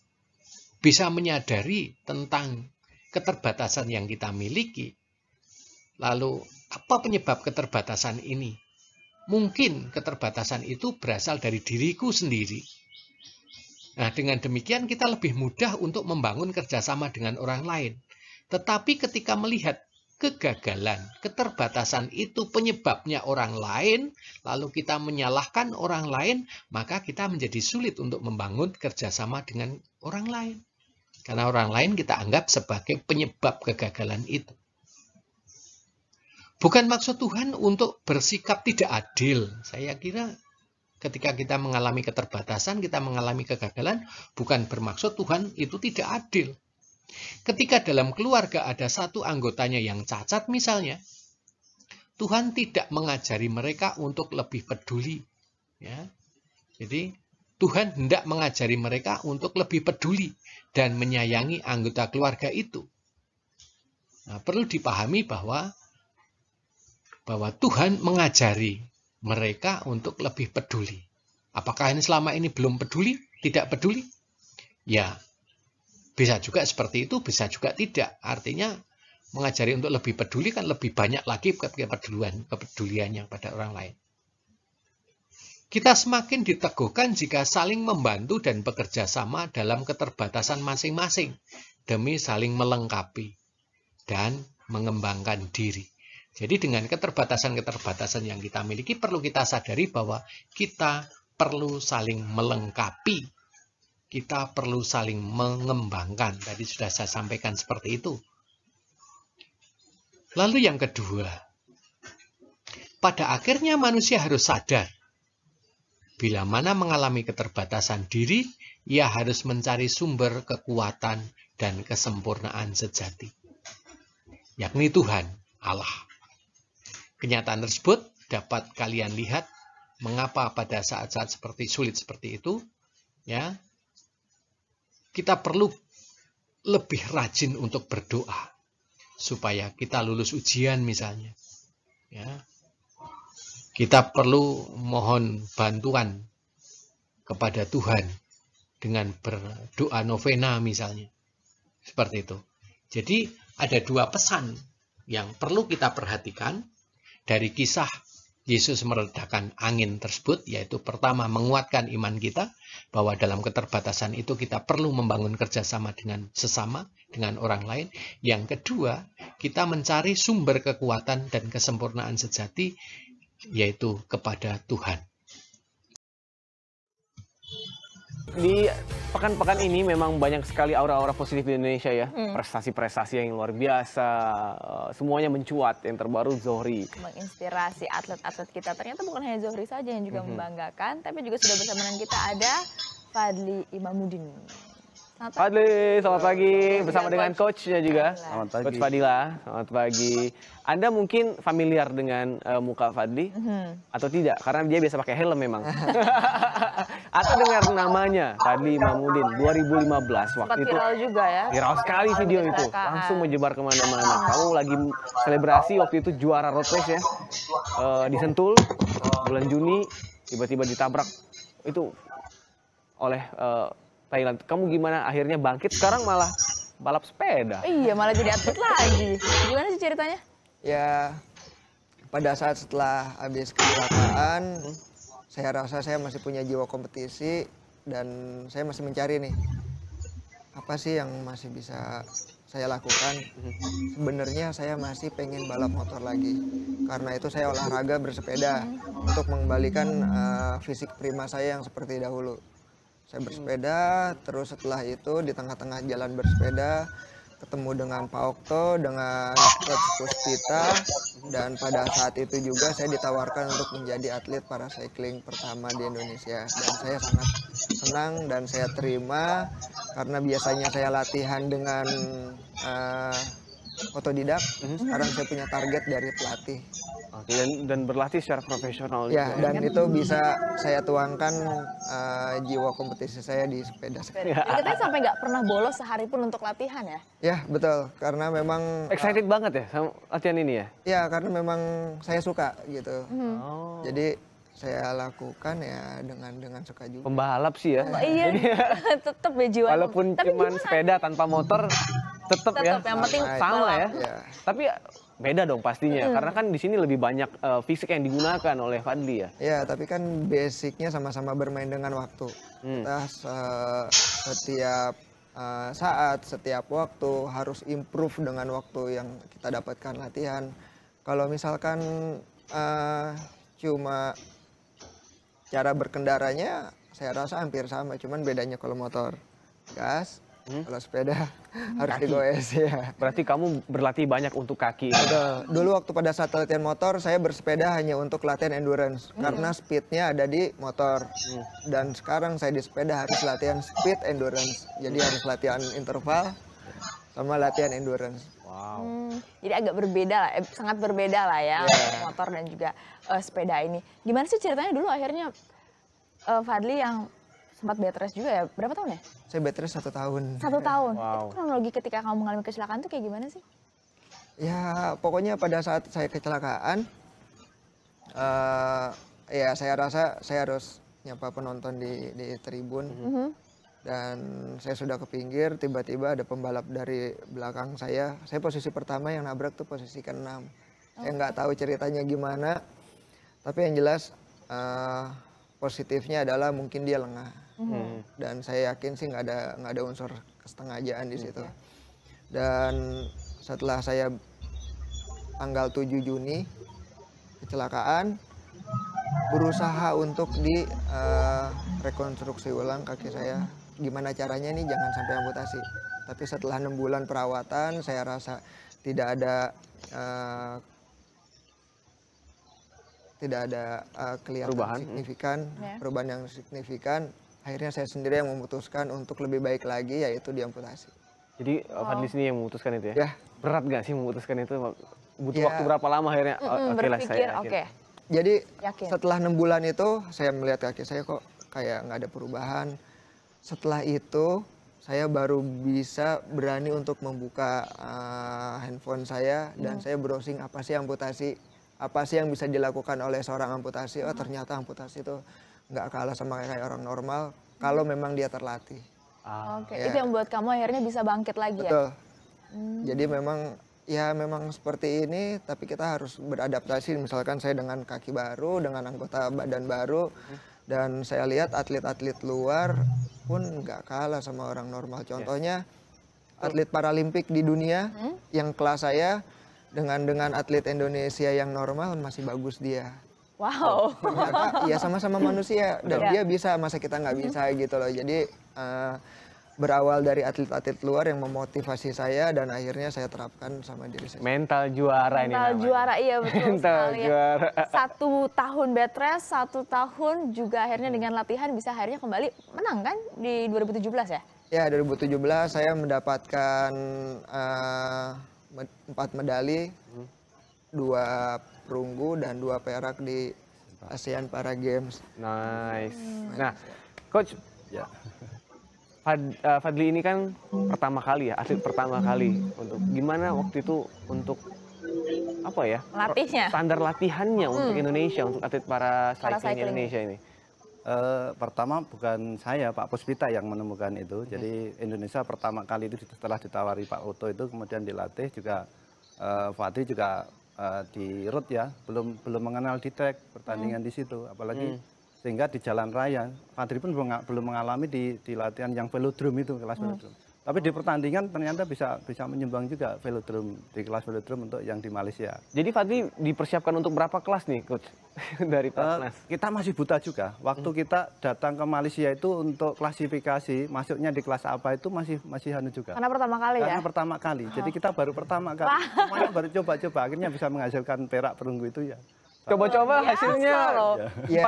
bisa menyadari tentang keterbatasan yang kita miliki, lalu apa penyebab keterbatasan ini? Mungkin keterbatasan itu berasal dari diriku sendiri. Nah, dengan demikian kita lebih mudah untuk membangun kerjasama dengan orang lain. Tetapi ketika melihat kegagalan, keterbatasan itu penyebabnya orang lain, lalu kita menyalahkan orang lain, maka kita menjadi sulit untuk membangun kerjasama dengan orang lain. Karena orang lain kita anggap sebagai penyebab kegagalan itu. Bukan maksud Tuhan untuk bersikap tidak adil. Saya kira ketika kita mengalami keterbatasan, kita mengalami kegagalan, bukan bermaksud Tuhan itu tidak adil. Ketika dalam keluarga ada satu anggotanya yang cacat misalnya, Tuhan tidak mengajari mereka untuk lebih peduli. Ya. Jadi Tuhan hendak mengajari mereka untuk lebih peduli dan menyayangi anggota keluarga itu. Nah, perlu dipahami bahwa bahwa Tuhan mengajari mereka untuk lebih peduli. Apakah ini selama ini belum peduli? Tidak peduli? Ya, bisa juga seperti itu, bisa juga tidak. Artinya mengajari untuk lebih peduli kan lebih banyak lagi kepedulian kepeduliannya pada orang lain. Kita semakin diteguhkan jika saling membantu dan bekerja sama dalam keterbatasan masing-masing demi saling melengkapi dan mengembangkan diri. Jadi dengan keterbatasan-keterbatasan yang kita miliki perlu kita sadari bahwa kita perlu saling melengkapi kita perlu saling mengembangkan. Tadi sudah saya sampaikan seperti itu. Lalu yang kedua, pada akhirnya manusia harus sadar. Bila mana mengalami keterbatasan diri, ia harus mencari sumber kekuatan dan kesempurnaan sejati, yakni Tuhan, Allah. Kenyataan tersebut dapat kalian lihat mengapa pada saat-saat seperti sulit seperti itu, ya kita perlu lebih rajin untuk berdoa supaya kita lulus ujian misalnya. Ya. Kita perlu mohon bantuan kepada Tuhan dengan berdoa novena misalnya. Seperti itu. Jadi ada dua pesan yang perlu kita perhatikan dari kisah Yesus meredakan angin tersebut, yaitu pertama menguatkan iman kita, bahwa dalam keterbatasan itu kita perlu membangun kerjasama dengan sesama, dengan orang lain. Yang kedua, kita mencari sumber kekuatan dan kesempurnaan sejati, yaitu kepada Tuhan. Di pekan-pekan ini memang banyak sekali aura-aura positif di Indonesia ya. Hmm. Prestasi-prestasi yang luar biasa, eh, semuanya mencuat. Yang terbaru Zohri. Menginspirasi atlet-atlet kita. Ternyata bukan hanya Zohri saja yang juga -hmm. membanggakan, tapi juga sudah bersama dengan kita ada Fadli Imamuddin. Fadli, selamat pagi bersama dengan coachnya juga, selamat pagi. coach Fadila. Selamat pagi. Anda mungkin familiar dengan uh, muka Fadli mm-hmm. atau tidak? Karena dia biasa pakai helm memang. atau dengar namanya Fadli Mamudin 2015 waktu Sempat itu. Viral juga ya. Viral sekali video itu, langsung menyebar kemana-mana. Kamu lagi selebrasi waktu itu juara road race ya, uh, di Sentul bulan Juni tiba-tiba ditabrak itu oleh uh, Thailand. Kamu gimana akhirnya bangkit sekarang malah balap sepeda? Iya, malah jadi atlet lagi. Gimana sih ceritanya? Ya pada saat setelah habis kecelakaan saya rasa saya masih punya jiwa kompetisi dan saya masih mencari nih apa sih yang masih bisa saya lakukan sebenarnya saya masih pengen balap motor lagi karena itu saya olahraga bersepeda untuk mengembalikan uh, fisik prima saya yang seperti dahulu saya bersepeda terus setelah itu di tengah-tengah jalan bersepeda ketemu dengan Pak Okto dengan Coach Puspita dan pada saat itu juga saya ditawarkan untuk menjadi atlet para cycling pertama di Indonesia dan saya sangat senang dan saya terima karena biasanya saya latihan dengan uh, otodidak mhm. sekarang saya punya target dari pelatih dan, dan berlatih secara profesional ya juga. Ya. dan itu bisa saya tuangkan uh, jiwa kompetisi saya di sepeda saya Kita sampai nggak pernah bolos sehari pun untuk latihan ya ya betul karena memang eh, excited uh, banget ya sama latihan ini ya ya karena memang saya suka gitu mhm. oh. jadi saya lakukan ya dengan dengan suka juga. Pembalap sih ya. Oh, iya. iya. tetap ya jiwa. Walaupun cuma sepeda tanpa motor, tetap ya. yang penting sama, sama ya. ya. Tapi Beda dong pastinya, hmm. karena kan di sini lebih banyak uh, fisik yang digunakan oleh Fadli ya. Ya, tapi kan basicnya sama-sama bermain dengan waktu. Hmm. Kita se eh, setiap uh, saat, setiap waktu harus improve dengan waktu yang kita dapatkan latihan. Kalau misalkan uh, cuma cara berkendaranya, saya rasa hampir sama, cuman bedanya kalau motor gas, hmm? kalau sepeda hmm, harus kaki. digoes ya. Berarti kamu berlatih banyak untuk kaki. Betul. Dulu waktu pada saat latihan motor saya bersepeda hanya untuk latihan endurance hmm. karena speednya ada di motor. Hmm. Dan sekarang saya di sepeda harus latihan speed endurance. Jadi harus latihan interval sama latihan endurance. Wow. Hmm, jadi agak berbeda lah, eh, sangat berbeda lah ya yeah. motor dan juga uh, sepeda ini. Gimana sih ceritanya dulu akhirnya uh, Fadli yang sempat bed rest juga ya. Berapa tahun ya? Saya bed rest satu tahun. Satu tahun. Wow. Itu kronologi ketika kamu mengalami kecelakaan tuh kayak gimana sih? Ya pokoknya pada saat saya kecelakaan, uh, ya saya rasa saya harus nyapa penonton di di tribun. Mm -hmm. Dan saya sudah ke pinggir, tiba-tiba ada pembalap dari belakang saya. Saya posisi pertama yang nabrak tuh posisi keenam. Oh. Saya nggak oh. tahu ceritanya gimana, tapi yang jelas uh, positifnya adalah mungkin dia lengah. Hmm. hmm. Dan saya yakin sih nggak ada nggak ada unsur kesengajaan di situ. Dan setelah saya tanggal 7 Juni kecelakaan berusaha untuk di uh, rekonstruksi ulang kaki saya gimana caranya nih jangan sampai amputasi tapi setelah enam bulan perawatan saya rasa tidak ada uh, tidak ada uh, kelihatan perubahan. Hmm. signifikan yeah. perubahan yang signifikan akhirnya saya sendiri yang memutuskan untuk lebih baik lagi yaitu diamputasi. Jadi wow. Uh, Fadli oh. sini yang memutuskan itu ya? ya. Berat gak sih memutuskan itu? Butuh ya. waktu berapa lama akhirnya? Mm -mm, oke lah saya. Oke. Okay. Jadi Yakin. setelah enam bulan itu saya melihat kaki saya kok kayak nggak ada perubahan. Setelah itu saya baru bisa berani untuk membuka uh, handphone saya mm. dan saya browsing apa sih amputasi, apa sih yang bisa dilakukan oleh seorang amputasi. Oh mm. ternyata amputasi itu nggak kalah sama kayak orang normal kalau memang dia terlatih. Ah. Oke, okay. ya. itu yang buat kamu akhirnya bisa bangkit lagi ya? Betul. ya. Hmm. Jadi memang ya memang seperti ini, tapi kita harus beradaptasi. Misalkan saya dengan kaki baru, dengan anggota badan baru, dan saya lihat atlet-atlet luar pun nggak kalah sama orang normal. Ya. Contohnya atlet Paralimpik di dunia hmm? yang kelas saya dengan dengan atlet Indonesia yang normal masih bagus dia. Wow. Iya, ternyata ya sama-sama manusia dan yeah. dia bisa masa kita nggak bisa mm-hmm. gitu loh. Jadi uh, berawal dari atlet-atlet luar yang memotivasi saya dan akhirnya saya terapkan sama diri saya. Mental juara Mental ini Mental juara iya betul Mental sekali. Juara. Satu tahun bed rest, satu tahun juga akhirnya dengan mm-hmm. latihan bisa akhirnya kembali menang kan di 2017 ya? Ya 2017 saya mendapatkan uh, empat medali. Mm-hmm dua perunggu dan dua perak di ASEAN Para Games. Nice. Hmm. Nah, coach ya. Eh, Fadli ini kan pertama kali ya, atlet pertama kali untuk gimana waktu itu untuk apa ya? Latihnya. Standar latihannya hmm. untuk Indonesia, untuk atlet para cycling, para cycling. Indonesia ini. Uh, pertama bukan saya Pak Puspita yang menemukan itu. Okay. Hmm. Jadi Indonesia pertama kali itu setelah ditawari Pak Oto itu kemudian dilatih juga uh, Fadli juga Eh, di road ya belum belum mengenal di track pertandingan mm. di situ apalagi mm. sehingga di jalan raya Fadri pun belum mengalami di, di latihan yang velodrome itu kelas mm. velodrome tapi di pertandingan ternyata bisa bisa menyumbang juga velodrome di kelas velodrome untuk yang di Malaysia. Jadi Fadli dipersiapkan untuk berapa kelas nih coach dari kelas? Eh, uh, kita masih buta juga. Waktu hmm. kita datang ke Malaysia itu untuk klasifikasi masuknya di kelas apa itu masih masih hanu juga. Karena pertama kali Karena ya. pertama kali. Jadi kita baru pertama kali. Semuanya baru coba-coba akhirnya bisa menghasilkan perak perunggu itu ya. Coba-coba iya, hasilnya loh. Ya,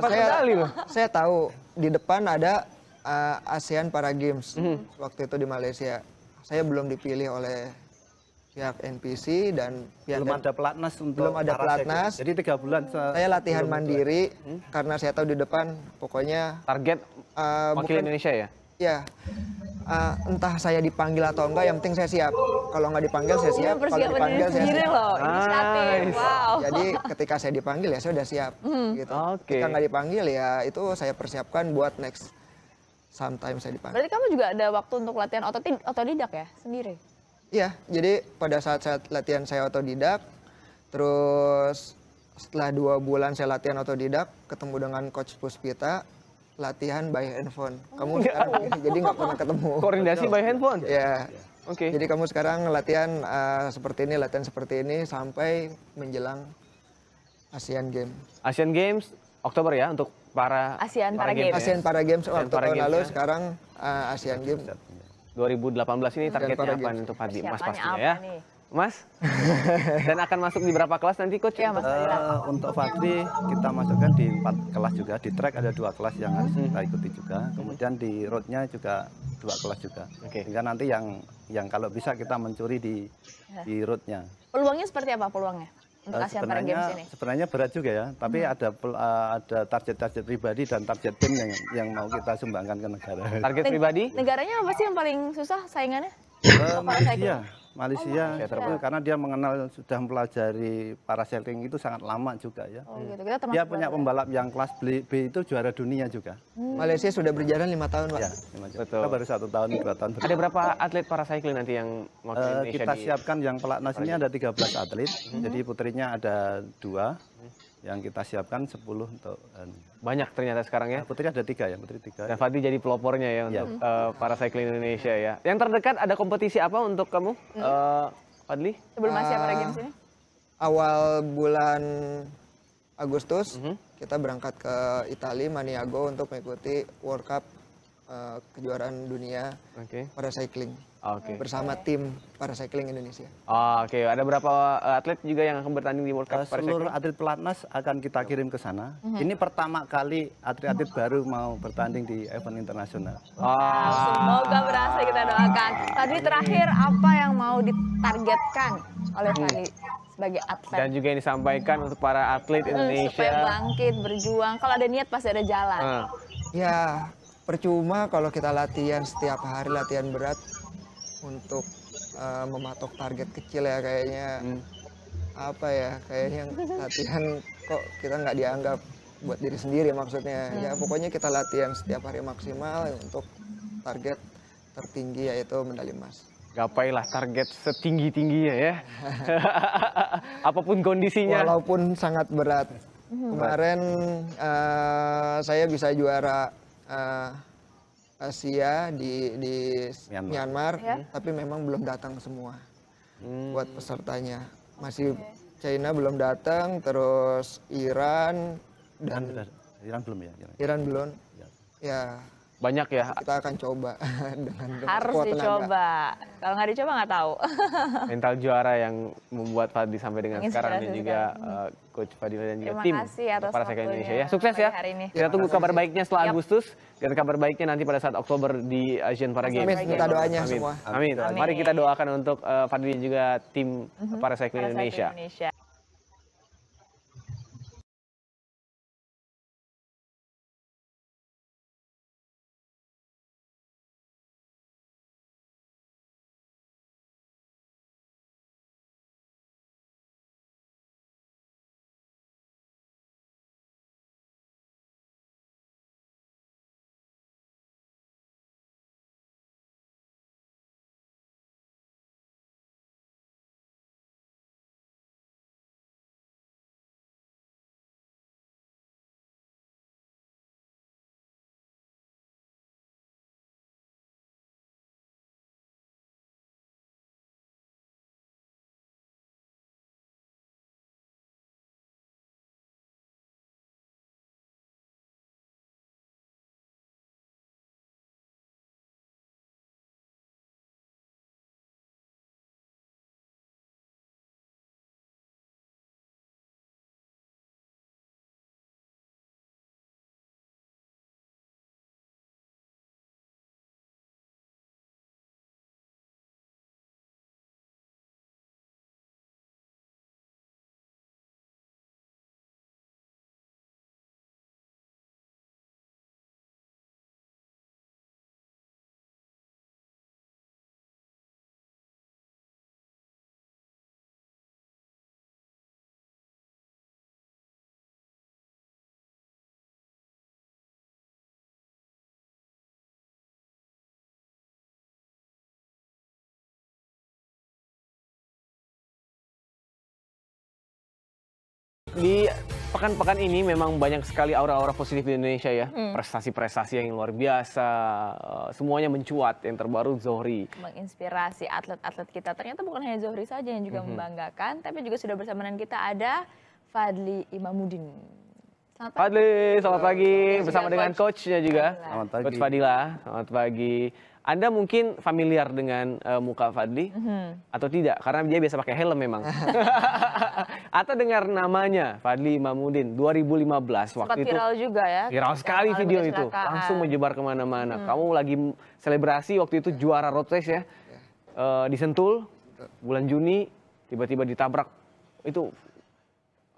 4, 4 saya, Saya tahu di depan ada uh, ASEAN Para Games mm-hmm. waktu itu di Malaysia. Saya belum dipilih oleh pihak NPC dan pihak belum ada pelatnas untuk belum ada pelatnas. Jadi tiga bulan saya latihan mandiri Hmm? karena saya tahu di depan pokoknya target uh, wakil bukan, Indonesia ya. Ya. Uh, entah saya dipanggil atau enggak yang penting saya siap. Kalau nggak dipanggil saya siap, kalau dipanggil saya siap. Loh, nice. wow. Jadi ketika saya dipanggil ya saya sudah siap hmm. gitu. Okay. Ketika nggak dipanggil ya itu saya persiapkan buat next sometimes saya dipanggil. Berarti kamu juga ada waktu untuk latihan otodidak ya sendiri? Iya, jadi pada saat saya latihan saya otodidak, terus setelah dua bulan saya latihan otodidak, ketemu dengan Coach Puspita, latihan by handphone. Kamu enggak. sekarang jadi nggak pernah ketemu. Koordinasi by handphone? Iya. Oke. Okay. Jadi kamu sekarang latihan uh, seperti ini, latihan seperti ini sampai menjelang Asian Games. Asian Games Oktober ya untuk para ASEAN Para Games. ASEAN Para Games waktu para tahun lalu ya. sekarang uh, eh, ASEAN iya. Games. 2018 ini targetnya apa untuk Fadli? Mas pastinya ya. Nih? Mas, dan akan masuk di berapa kelas nanti coach? Ya, mas, uh, untuk Fadli kita masukkan di empat kelas juga. Di track ada dua kelas yang harus hmm. kita ikuti juga. Kemudian di roadnya juga dua kelas juga. Okay. Sehingga nanti yang yang kalau bisa kita mencuri di iya. di roadnya. Peluangnya seperti apa peluangnya? Untuk eh, Asian sebenarnya, Sebenarnya berat juga ya, tapi hmm. ada uh, ada target-target pribadi dan target tim yang yang mau kita sumbangkan ke negara. Target pribadi? Negaranya apa sih yang paling susah saingannya? Uh, eh, Malaysia. Malaysia, oh, Malaysia karena dia mengenal sudah mempelajari para sailing itu sangat lama juga ya. Oh, gitu. Kita dia punya pembalap yang kelas B, itu juara dunia juga. Hmm. Malaysia sudah berjalan lima tahun, Pak. Ya, Betul. baru satu tahun, dua tahun. Ada berapa atlet para cycling nanti yang uh, Kita di... siapkan yang pelatnasnya ada 13 atlet, hmm. jadi putrinya ada dua, yang kita siapkan 10 untuk uh, banyak ternyata sekarang ya. Putri ada tiga ya, Putri tiga. Dan nah, Fatih jadi pelopornya ya untuk ya. Uh, para cycling Indonesia ya. Yang terdekat ada kompetisi apa untuk kamu, hmm. uh, Fadli? Sebelum masih eh, uh, Games ini? Awal bulan Agustus mm -hmm. kita berangkat ke Italia, Maniago untuk mengikuti World Cup Eh, kejuaraan dunia okay. Cycling okay. bersama tim para Cycling Indonesia. Oh, Oke, okay. ada berapa eh, atlet juga yang akan bertanding di World Cup? Uh, seluruh atlet pelatnas akan kita kirim ke sana. Mm -hmm. Ini pertama kali atlet-atlet baru mau bertanding di event internasional. oh. semoga berhasil kita doakan. Tadi terakhir apa yang mau ditargetkan oleh Hmm. sebagai atlet. Dan juga yang disampaikan untuk para atlet Indonesia. Supaya bangkit, berjuang. Kalau ada niat pasti ada jalan. Hmm. Ya, percuma kalau kita latihan setiap hari latihan berat untuk uh, mematok target kecil ya kayaknya hmm. apa ya kayak yang latihan kok kita nggak dianggap buat diri sendiri maksudnya ya, hmm. ya pokoknya kita latihan setiap hari maksimal untuk target tertinggi yaitu medali emas gapailah target setinggi tingginya ya, ya. apapun kondisinya walaupun sangat berat hmm. kemarin uh, saya bisa juara uh, Asia di di Myanmar, Myanmar ya. tapi memang belum datang semua hmm. buat pesertanya masih okay. China belum datang terus Iran dan Iran, belum ya Iran, belum ya, ya banyak ya. Kita akan coba dengan, harus harus dicoba. Kalau nggak dicoba nggak tahu. Mental juara yang membuat Fadli sampai dengan Inspirasi sekarang dan juga uh, Coach Fadli dan juga tim para sekian Indonesia. Ya sukses ya. Hari ini. Kita tunggu kabar baiknya setelah yep. Agustus dan kabar baiknya nanti pada saat Oktober di Asian Para Games. Amin. Kita doanya Amin. semua. Amin. Amin. Amin. Mari kita doakan untuk uh, Fadli juga tim mm -hmm. para cycling Indonesia. Indonesia. di pekan-pekan ini memang banyak sekali aura-aura positif di Indonesia ya. prestasi hmm. Prestasi-prestasi yang luar biasa, eh, semuanya mencuat. Yang terbaru Zohri. Menginspirasi atlet-atlet kita. Ternyata bukan hanya Zohri saja yang juga hmm. membanggakan, tapi juga sudah bersama dengan kita ada Fadli Imamuddin. Selamat Fadli, selamat pagi. Bersama dengan coach. coachnya juga. Selamat pagi. Coach Fadila, selamat pagi. Anda mungkin familiar dengan uh, muka Fadli mm-hmm. atau tidak karena dia biasa pakai helm memang. atau dengar namanya Fadli Mamudin 2015 Sempat waktu viral itu. viral juga ya. Viral sekali ya, video itu. Langsung menyebar kemana-mana. Hmm. Kamu lagi selebrasi waktu itu juara road race ya. Uh, di Sentul bulan Juni tiba-tiba ditabrak itu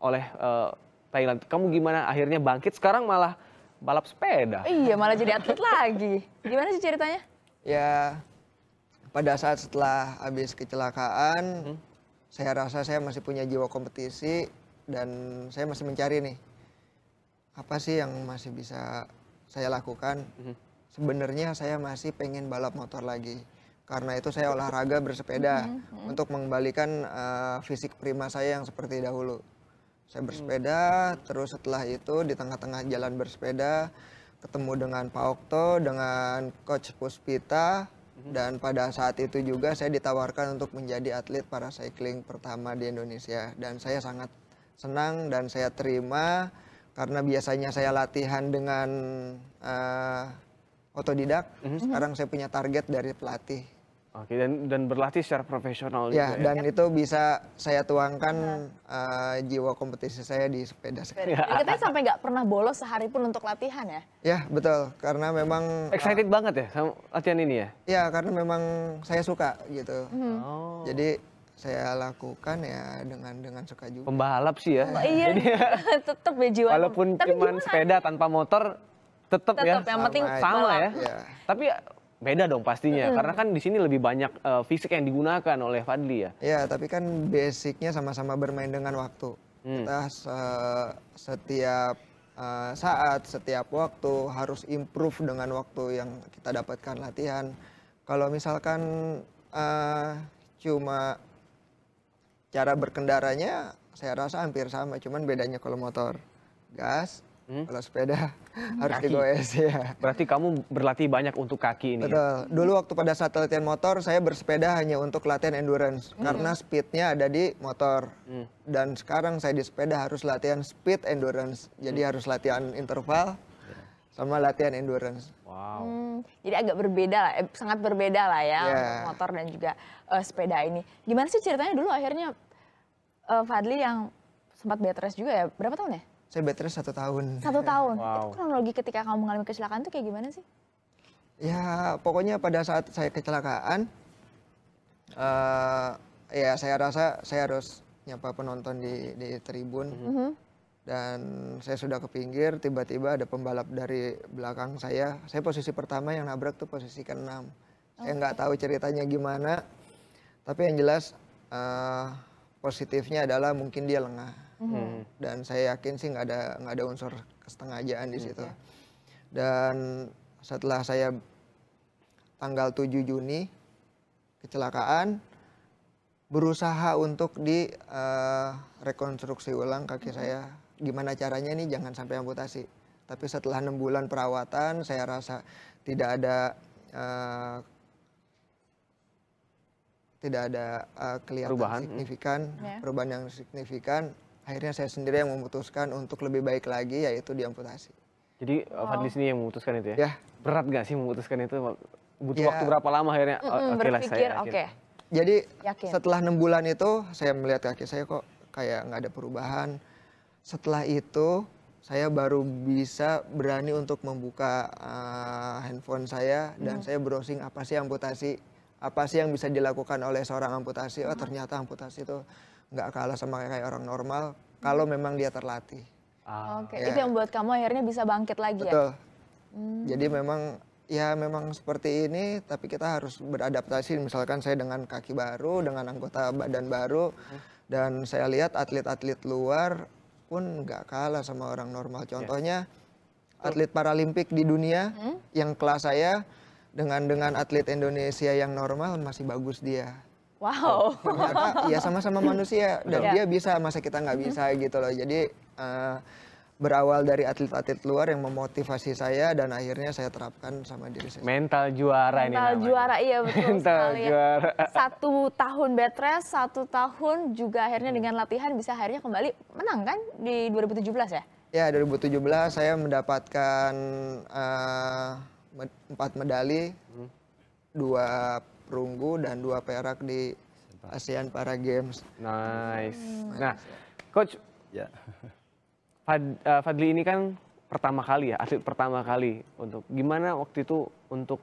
oleh uh, Thailand. Kamu gimana akhirnya bangkit sekarang malah balap sepeda. Iya, malah jadi atlet lagi. Gimana sih ceritanya? ya pada saat setelah habis kecelakaan hmm? saya rasa saya masih punya jiwa kompetisi dan saya masih mencari nih apa sih yang masih bisa saya lakukan hmm. sebenarnya saya masih pengen balap motor lagi karena itu saya olahraga bersepeda hmm. untuk mengembalikan uh, fisik prima saya yang seperti dahulu saya bersepeda hmm. terus setelah itu di tengah-tengah jalan bersepeda ketemu dengan Pak Okto, dengan Coach Puspita, mhm. dan pada saat itu juga saya ditawarkan untuk menjadi atlet para cycling pertama di Indonesia dan saya sangat senang dan saya terima karena biasanya saya latihan dengan uh, otodidak mm -hmm. sekarang saya punya target dari pelatih Oke dan dan berlatih secara profesional ya, juga ya. dan itu bisa saya tuangkan ya. uh, jiwa kompetisi saya di sepeda. sepeda. Ya. Kita sampai nggak pernah bolos sehari pun untuk latihan ya. Ya betul karena memang excited uh, banget ya sama latihan ini ya. Ya karena memang saya suka gitu. Hmm. Oh. Jadi saya lakukan ya dengan dengan suka juga. Pembalap sih ya. Oh, iya. Jadi, ya. tetap ya jiwa. Walaupun cuma sepeda tanpa motor tetap ya. Tetap yang penting sama, sama ya. ya. Tapi Beda dong pastinya, hmm. karena kan di sini lebih banyak uh, fisik yang digunakan oleh Fadli ya. Ya, tapi kan basicnya sama-sama bermain dengan waktu. Hmm. Kita se setiap uh, saat, setiap waktu harus improve dengan waktu yang kita dapatkan latihan. Kalau misalkan uh, cuma cara berkendaranya, saya rasa hampir sama, cuman bedanya kalau motor gas, Hmm? Kalau sepeda hmm, harus kaki. digoes ya. Berarti kamu berlatih banyak untuk kaki ini. Ya? Betul. Ya? Dulu waktu pada saat latihan motor saya bersepeda hanya untuk latihan endurance hmm. karena speednya ada di motor. Hmm. Dan sekarang saya di sepeda harus latihan speed endurance. Jadi hmm. harus latihan interval sama latihan endurance. Wow. Hmm, jadi agak berbeda lah, eh, sangat berbeda lah ya yeah. motor dan juga uh, sepeda ini. Gimana sih ceritanya dulu akhirnya uh, Fadli yang sempat bed juga ya? Berapa tahun ya? Saya bed satu tahun. Satu tahun. Wow. Itu kronologi ketika kamu mengalami kecelakaan itu kayak gimana sih? Ya pokoknya pada saat saya kecelakaan, uh, ya saya rasa saya harus nyapa penonton di di tribun. Mm -hmm. Dan saya sudah ke pinggir, tiba-tiba ada pembalap dari belakang saya. Saya posisi pertama yang nabrak tuh posisi keenam. Okay. Saya oh. nggak tahu ceritanya gimana, tapi yang jelas uh, positifnya adalah mungkin dia lengah. Hmm. hmm. Dan saya yakin sih nggak ada nggak ada unsur kesengajaan di hmm, situ. Hmm. Dan setelah saya tanggal 7 Juni kecelakaan berusaha untuk di uh, rekonstruksi ulang kaki hmm. saya gimana caranya nih jangan sampai amputasi. Tapi setelah enam bulan perawatan saya rasa tidak ada uh, tidak ada uh, kelihatan perubahan. Hmm. signifikan yeah. perubahan yang signifikan akhirnya saya sendiri yang memutuskan untuk lebih baik lagi yaitu diamputasi. Jadi uh, oh. Fadli sini yang memutuskan itu ya? ya. Berat gak sih memutuskan itu? Butuh ya. waktu berapa lama akhirnya? Mm -mm, Oke lah, saya oke. Okay. Jadi Yakin. setelah enam bulan itu saya melihat kaki saya kok kayak nggak ada perubahan. Setelah itu saya baru bisa berani untuk membuka uh, handphone saya dan hmm. saya browsing apa sih amputasi, apa sih yang bisa dilakukan oleh seorang amputasi. Oh ternyata amputasi itu nggak kalah sama kayak orang normal kalau memang dia terlatih. Ah. Oke, okay. ya. itu yang buat kamu akhirnya bisa bangkit lagi ya? Betul. ya? Hmm. Jadi memang ya memang seperti ini, tapi kita harus beradaptasi. Misalkan saya dengan kaki baru, dengan anggota badan baru, dan saya lihat atlet-atlet luar pun nggak kalah sama orang normal. Ya. Contohnya yeah. atlet paralimpik di dunia hmm? yang kelas saya dengan dengan atlet Indonesia yang normal masih bagus dia. Wow. Oh, ternyata ya sama-sama manusia dan yeah. dia bisa masa kita nggak bisa mm-hmm. gitu loh. Jadi uh, berawal dari atlet-atlet luar yang memotivasi saya dan akhirnya saya terapkan sama diri saya. Mental juara Mental ini Mental juara iya betul Mental sekali. Ya. Juara. Satu tahun bed rest, satu tahun juga akhirnya hmm. dengan latihan bisa akhirnya kembali menang kan di 2017 ya? Ya 2017 saya mendapatkan uh, empat medali, hmm. dua perunggu dan dua perak di ASEAN Para Games. Nice. Hmm. Nah, coach. Ya. Fad, uh, Fadli ini kan pertama kali ya, atlet pertama kali untuk gimana waktu itu untuk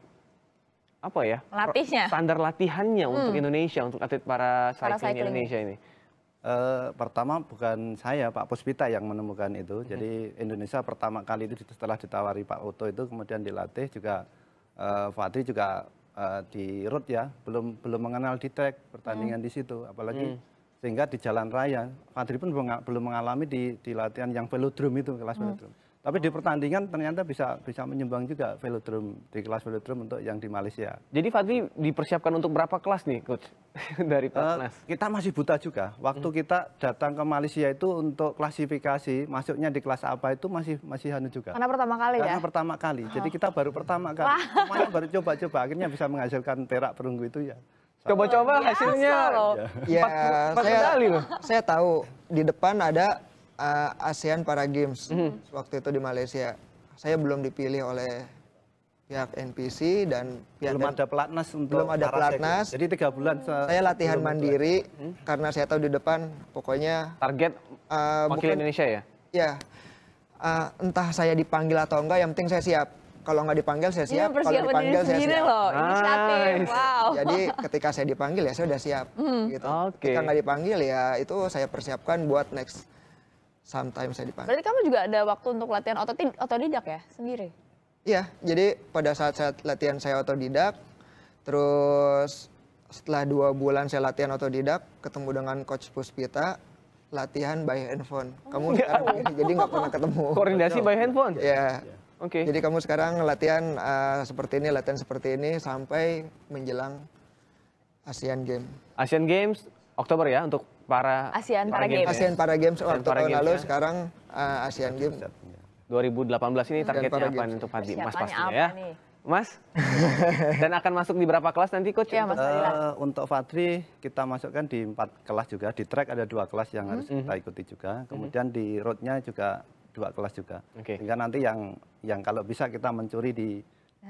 apa ya? Latihnya. Standar latihannya hmm. untuk Indonesia, untuk atlet para cycling, para cycling. Indonesia ini. Uh, pertama bukan saya Pak Puspita yang menemukan itu. Hmm. Jadi Indonesia pertama kali itu setelah ditawari Pak Oto itu kemudian dilatih juga uh, Fadli juga Eh, di road ya belum belum mengenal di track pertandingan hmm. di situ apalagi hmm. sehingga di jalan raya Fadri pun belum mengalami di, di latihan yang velodrome itu kelas hmm. velodrome tapi di pertandingan ternyata bisa bisa menyumbang juga velodrome di kelas velodrome untuk yang di Malaysia. Jadi Fadli dipersiapkan untuk berapa kelas nih coach dari kelas? Eh, uh, kita masih buta juga. Waktu hmm. kita datang ke Malaysia itu untuk klasifikasi masuknya di kelas apa itu masih masih hanu juga. Karena pertama kali Karena ya. Karena pertama kali. Jadi kita baru pertama kali. Kemarin baru coba-coba akhirnya bisa menghasilkan perak perunggu itu ya. Coba-coba iya, hasilnya. Ya, 4, 4 saya, Saya tahu di depan ada uh, ASEAN Para Games mm. waktu itu di Malaysia. Saya belum dipilih oleh pihak NPC dan pihak ya, belum ada pelatnas untuk belum ada pelatnas. Jadi tiga bulan saya latihan mandiri Hmm? karena saya tahu di depan pokoknya target uh, wakil bukan, Indonesia ya. Ya uh, entah saya dipanggil atau enggak, yang penting saya siap. Kalau nggak dipanggil saya siap, kalau dipanggil saya siap. Loh, nice. wow. Jadi ketika saya dipanggil ya saya sudah siap. Hmm. Gitu. Okay. Ketika nggak dipanggil ya itu saya persiapkan buat next sometimes saya dipanggil. Berarti kamu juga ada waktu untuk latihan otodidak ya sendiri? Iya, jadi pada saat saya latihan saya otodidak, terus setelah dua bulan saya latihan otodidak, ketemu dengan Coach Puspita, latihan by handphone. Kamu oh, sekarang ya. jadi nggak pernah ketemu. Koordinasi by handphone? Iya. Oke. Okay. Jadi kamu sekarang latihan uh, seperti ini, latihan seperti ini sampai menjelang Asian Games. Asian Games Oktober ya untuk para ASEAN Para Games. ASEAN Para Games waktu para tahun lalu ya. sekarang uh, eh, ASEAN Games. 2018 ini targetnya apa nih untuk Fadli? Mas pastinya ya? Nih? Mas, dan akan masuk di berapa kelas nanti coach? Ya, mas uh, untuk Fadri kita masukkan di empat kelas juga. Di track ada dua kelas yang hmm. harus hmm. kita ikuti juga. Hmm. Kemudian hmm. di roadnya juga dua kelas juga. Okay. Sehingga nanti yang yang kalau bisa kita mencuri di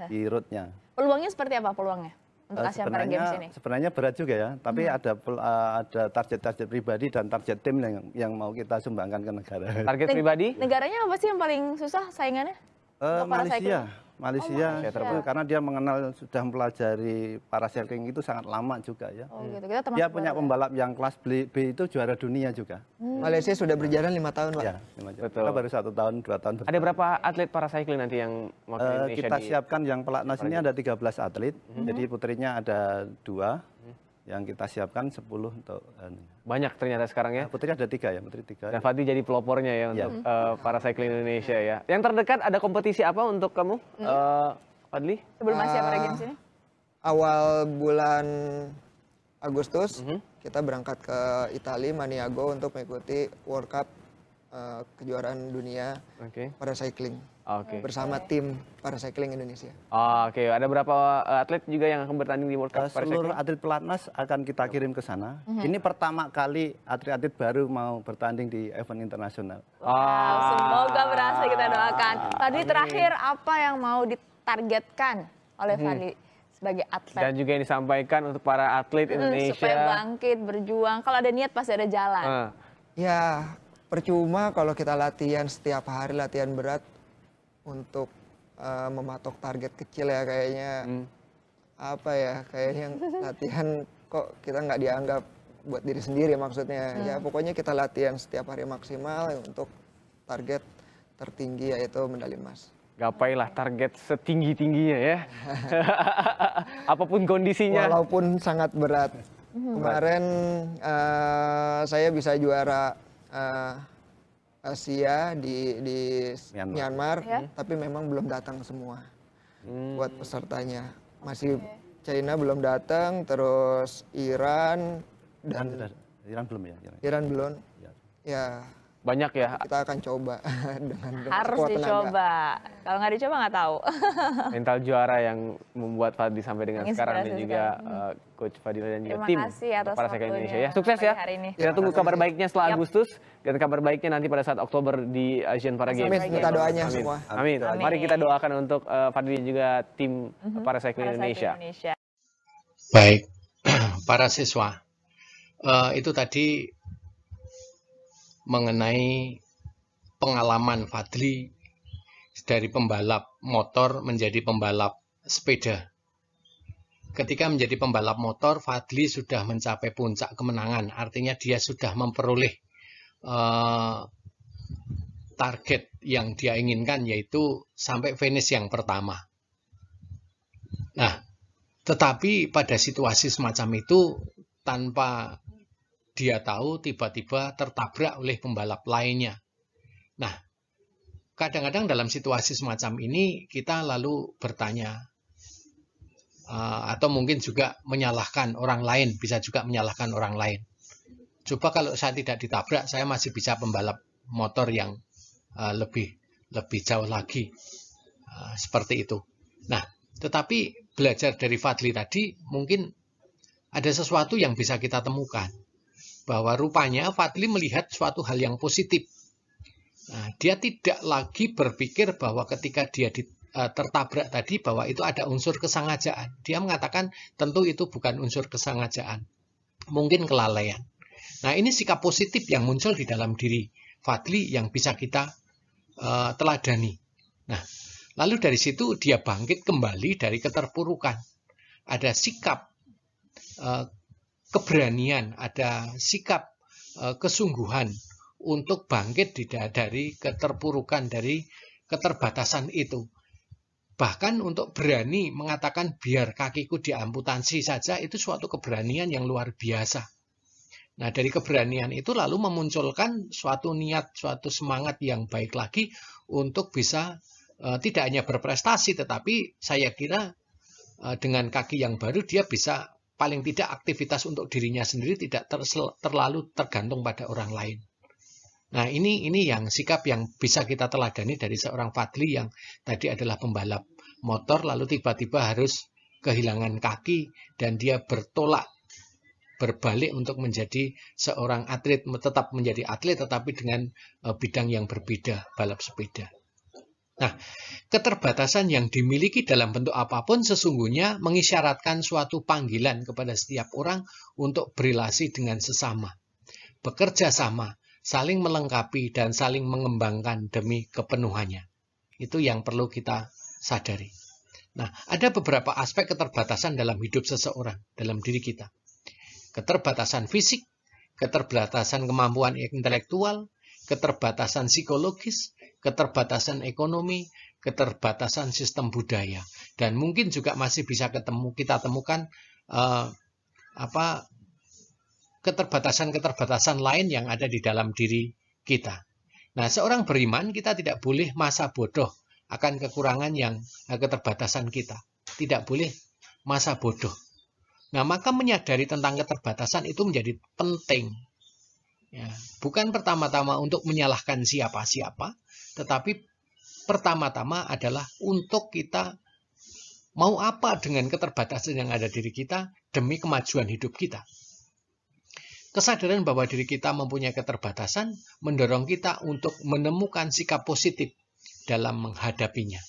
di roadnya. Peluangnya seperti apa peluangnya? Eh, untuk Asian Para Games ini? Sebenarnya berat juga ya, tapi hmm. ada eh, ada target-target pribadi dan target tim yang yang mau kita sumbangkan ke negara. Target pribadi? Negaranya apa sih yang paling susah saingannya? Uh, Malaysia. Malaysia, oh, Malaysia. karena dia mengenal sudah mempelajari para sailing itu sangat lama juga ya. Oh, gitu. Kita dia punya ya? pembalap yang kelas B, B itu juara dunia juga. Hmm. Malaysia sudah berjalan lima tahun pak. Ya, lima tahun. Betul. Kita baru satu tahun dua tahun. Berjalan. Ada berapa atlet para parasailing nanti yang uh, Kita di... siapkan yang pelatnas ini ada 13 atlet. -hmm. Jadi putrinya ada dua, yang kita siapkan 10 untuk eh, Banyak ternyata sekarang ya. Putri ada tiga ya, Putri tiga. Dan Fadi jadi pelopornya ya untuk Uh, para cycling Indonesia ya. Yang terdekat ada kompetisi apa untuk kamu, hmm. uh, Fadli? Sebelum masih uh, Games sini Awal bulan Agustus uh mhm. -huh. kita berangkat ke Italia, Maniago untuk mengikuti World Cup uh, kejuaraan dunia okay. para cycling okay. bersama tim para cycling Indonesia. Oh, Oke, okay. ada berapa eh, atlet juga yang akan bertanding di World Cup? Uh, seluruh atlet pelatnas akan kita kirim ke sana. Mm -hmm. Ini pertama kali atlet-atlet baru mau bertanding di event internasional. Wow, ah. semoga berhasil kita doakan. Tadi terakhir apa yang mau ditargetkan oleh hmm. Fadli? sebagai atlet. Dan juga yang disampaikan untuk para atlet mhm, Indonesia. Supaya bangkit, berjuang. Kalau ada niat pasti ada jalan. Uh. Ya, percuma kalau kita latihan setiap hari, latihan berat untuk uh, mematok target kecil ya kayaknya hmm. apa ya kayak yang latihan kok kita nggak dianggap buat diri sendiri maksudnya hmm. ya pokoknya kita latihan setiap hari maksimal untuk target tertinggi yaitu medali emas lah target setinggi-tingginya ya. Apapun kondisinya. Walaupun sangat berat. Hmm. Kemarin uh, saya bisa juara uh, Asia di di Myanmar, Myanmar ya. tapi memang belum datang semua hmm. buat pesertanya masih okay. China belum datang terus Iran dan Iran, belum ya Iran, Iran belum ya, ya. Banyak ya. Kita akan coba dengan, dengan harus dicoba. Kalau nggak dicoba nggak tahu. Mental juara yang membuat Fadli sampai dengan Inspirasi sekarang ya, hmm. eh, dan juga uh, Coach Fadli dan juga tim para sepak Indonesia ya. Sukses ya. Hari ini. Kita tunggu kabar baiknya setelah yep. Agustus dan kabar baiknya nanti pada saat Oktober di Asian Para Games. Amin. Kita doanya Amin. semua. Amin. Amin. Amin. Mari kita doakan untuk uh, Fadli juga tim mm -hmm. para sepak Indonesia. Indonesia. Baik, para siswa. Uh, itu tadi mengenai pengalaman Fadli dari pembalap motor menjadi pembalap sepeda. Ketika menjadi pembalap motor, Fadli sudah mencapai puncak kemenangan. Artinya dia sudah memperoleh uh, target yang dia inginkan, yaitu sampai finish yang pertama. Nah, tetapi pada situasi semacam itu, tanpa dia tahu tiba-tiba tertabrak oleh pembalap lainnya. Nah, kadang-kadang dalam situasi semacam ini kita lalu bertanya eh, atau mungkin juga menyalahkan orang lain, bisa juga menyalahkan orang lain. Coba kalau saya tidak ditabrak, saya masih bisa pembalap motor yang eh, lebih lebih jauh lagi eh, seperti itu. Nah, tetapi belajar dari Fadli tadi mungkin ada sesuatu yang bisa kita temukan bahwa rupanya Fadli melihat suatu hal yang positif. Nah, dia tidak lagi berpikir bahwa ketika dia di, uh, tertabrak tadi bahwa itu ada unsur kesengajaan. Dia mengatakan tentu itu bukan unsur kesengajaan, mungkin kelalaian. Nah ini sikap positif yang muncul di dalam diri Fadli yang bisa kita uh, teladani. Nah lalu dari situ dia bangkit kembali dari keterpurukan. Ada sikap uh, keberanian, ada sikap eh, kesungguhan untuk bangkit dari keterpurukan, dari keterbatasan itu. Bahkan untuk berani mengatakan biar kakiku diamputansi saja itu suatu keberanian yang luar biasa. Nah dari keberanian itu lalu memunculkan suatu niat, suatu semangat yang baik lagi untuk bisa e, tidak hanya berprestasi tetapi saya kira e, dengan kaki yang baru dia bisa paling tidak aktivitas untuk dirinya sendiri tidak ter, terlalu tergantung pada orang lain. Nah, ini ini yang sikap yang bisa kita teladani dari seorang Fadli yang tadi adalah pembalap motor lalu tiba-tiba harus kehilangan kaki dan dia bertolak berbalik untuk menjadi seorang atlet tetap menjadi atlet tetapi dengan eh, bidang yang berbeda balap sepeda. Nah, keterbatasan yang dimiliki dalam bentuk apapun sesungguhnya mengisyaratkan suatu panggilan kepada setiap orang untuk berrelasi dengan sesama, bekerja sama, saling melengkapi dan saling mengembangkan demi kepenuhannya. Itu yang perlu kita sadari. Nah, ada beberapa aspek keterbatasan dalam hidup seseorang, dalam diri kita. Keterbatasan fisik, keterbatasan kemampuan intelektual, keterbatasan psikologis, keterbatasan ekonomi, keterbatasan sistem budaya, dan mungkin juga masih bisa ketemu kita temukan eh, apa keterbatasan-keterbatasan lain yang ada di dalam diri kita. Nah, seorang beriman kita tidak boleh masa bodoh akan kekurangan yang eh, keterbatasan kita. Tidak boleh masa bodoh. Nah, maka menyadari tentang keterbatasan itu menjadi penting. Ya, bukan pertama-tama untuk menyalahkan siapa-siapa, tetapi pertama-tama adalah untuk kita mau apa dengan keterbatasan yang ada diri kita demi kemajuan hidup kita. Kesadaran bahwa diri kita mempunyai keterbatasan mendorong kita untuk menemukan sikap positif dalam menghadapinya.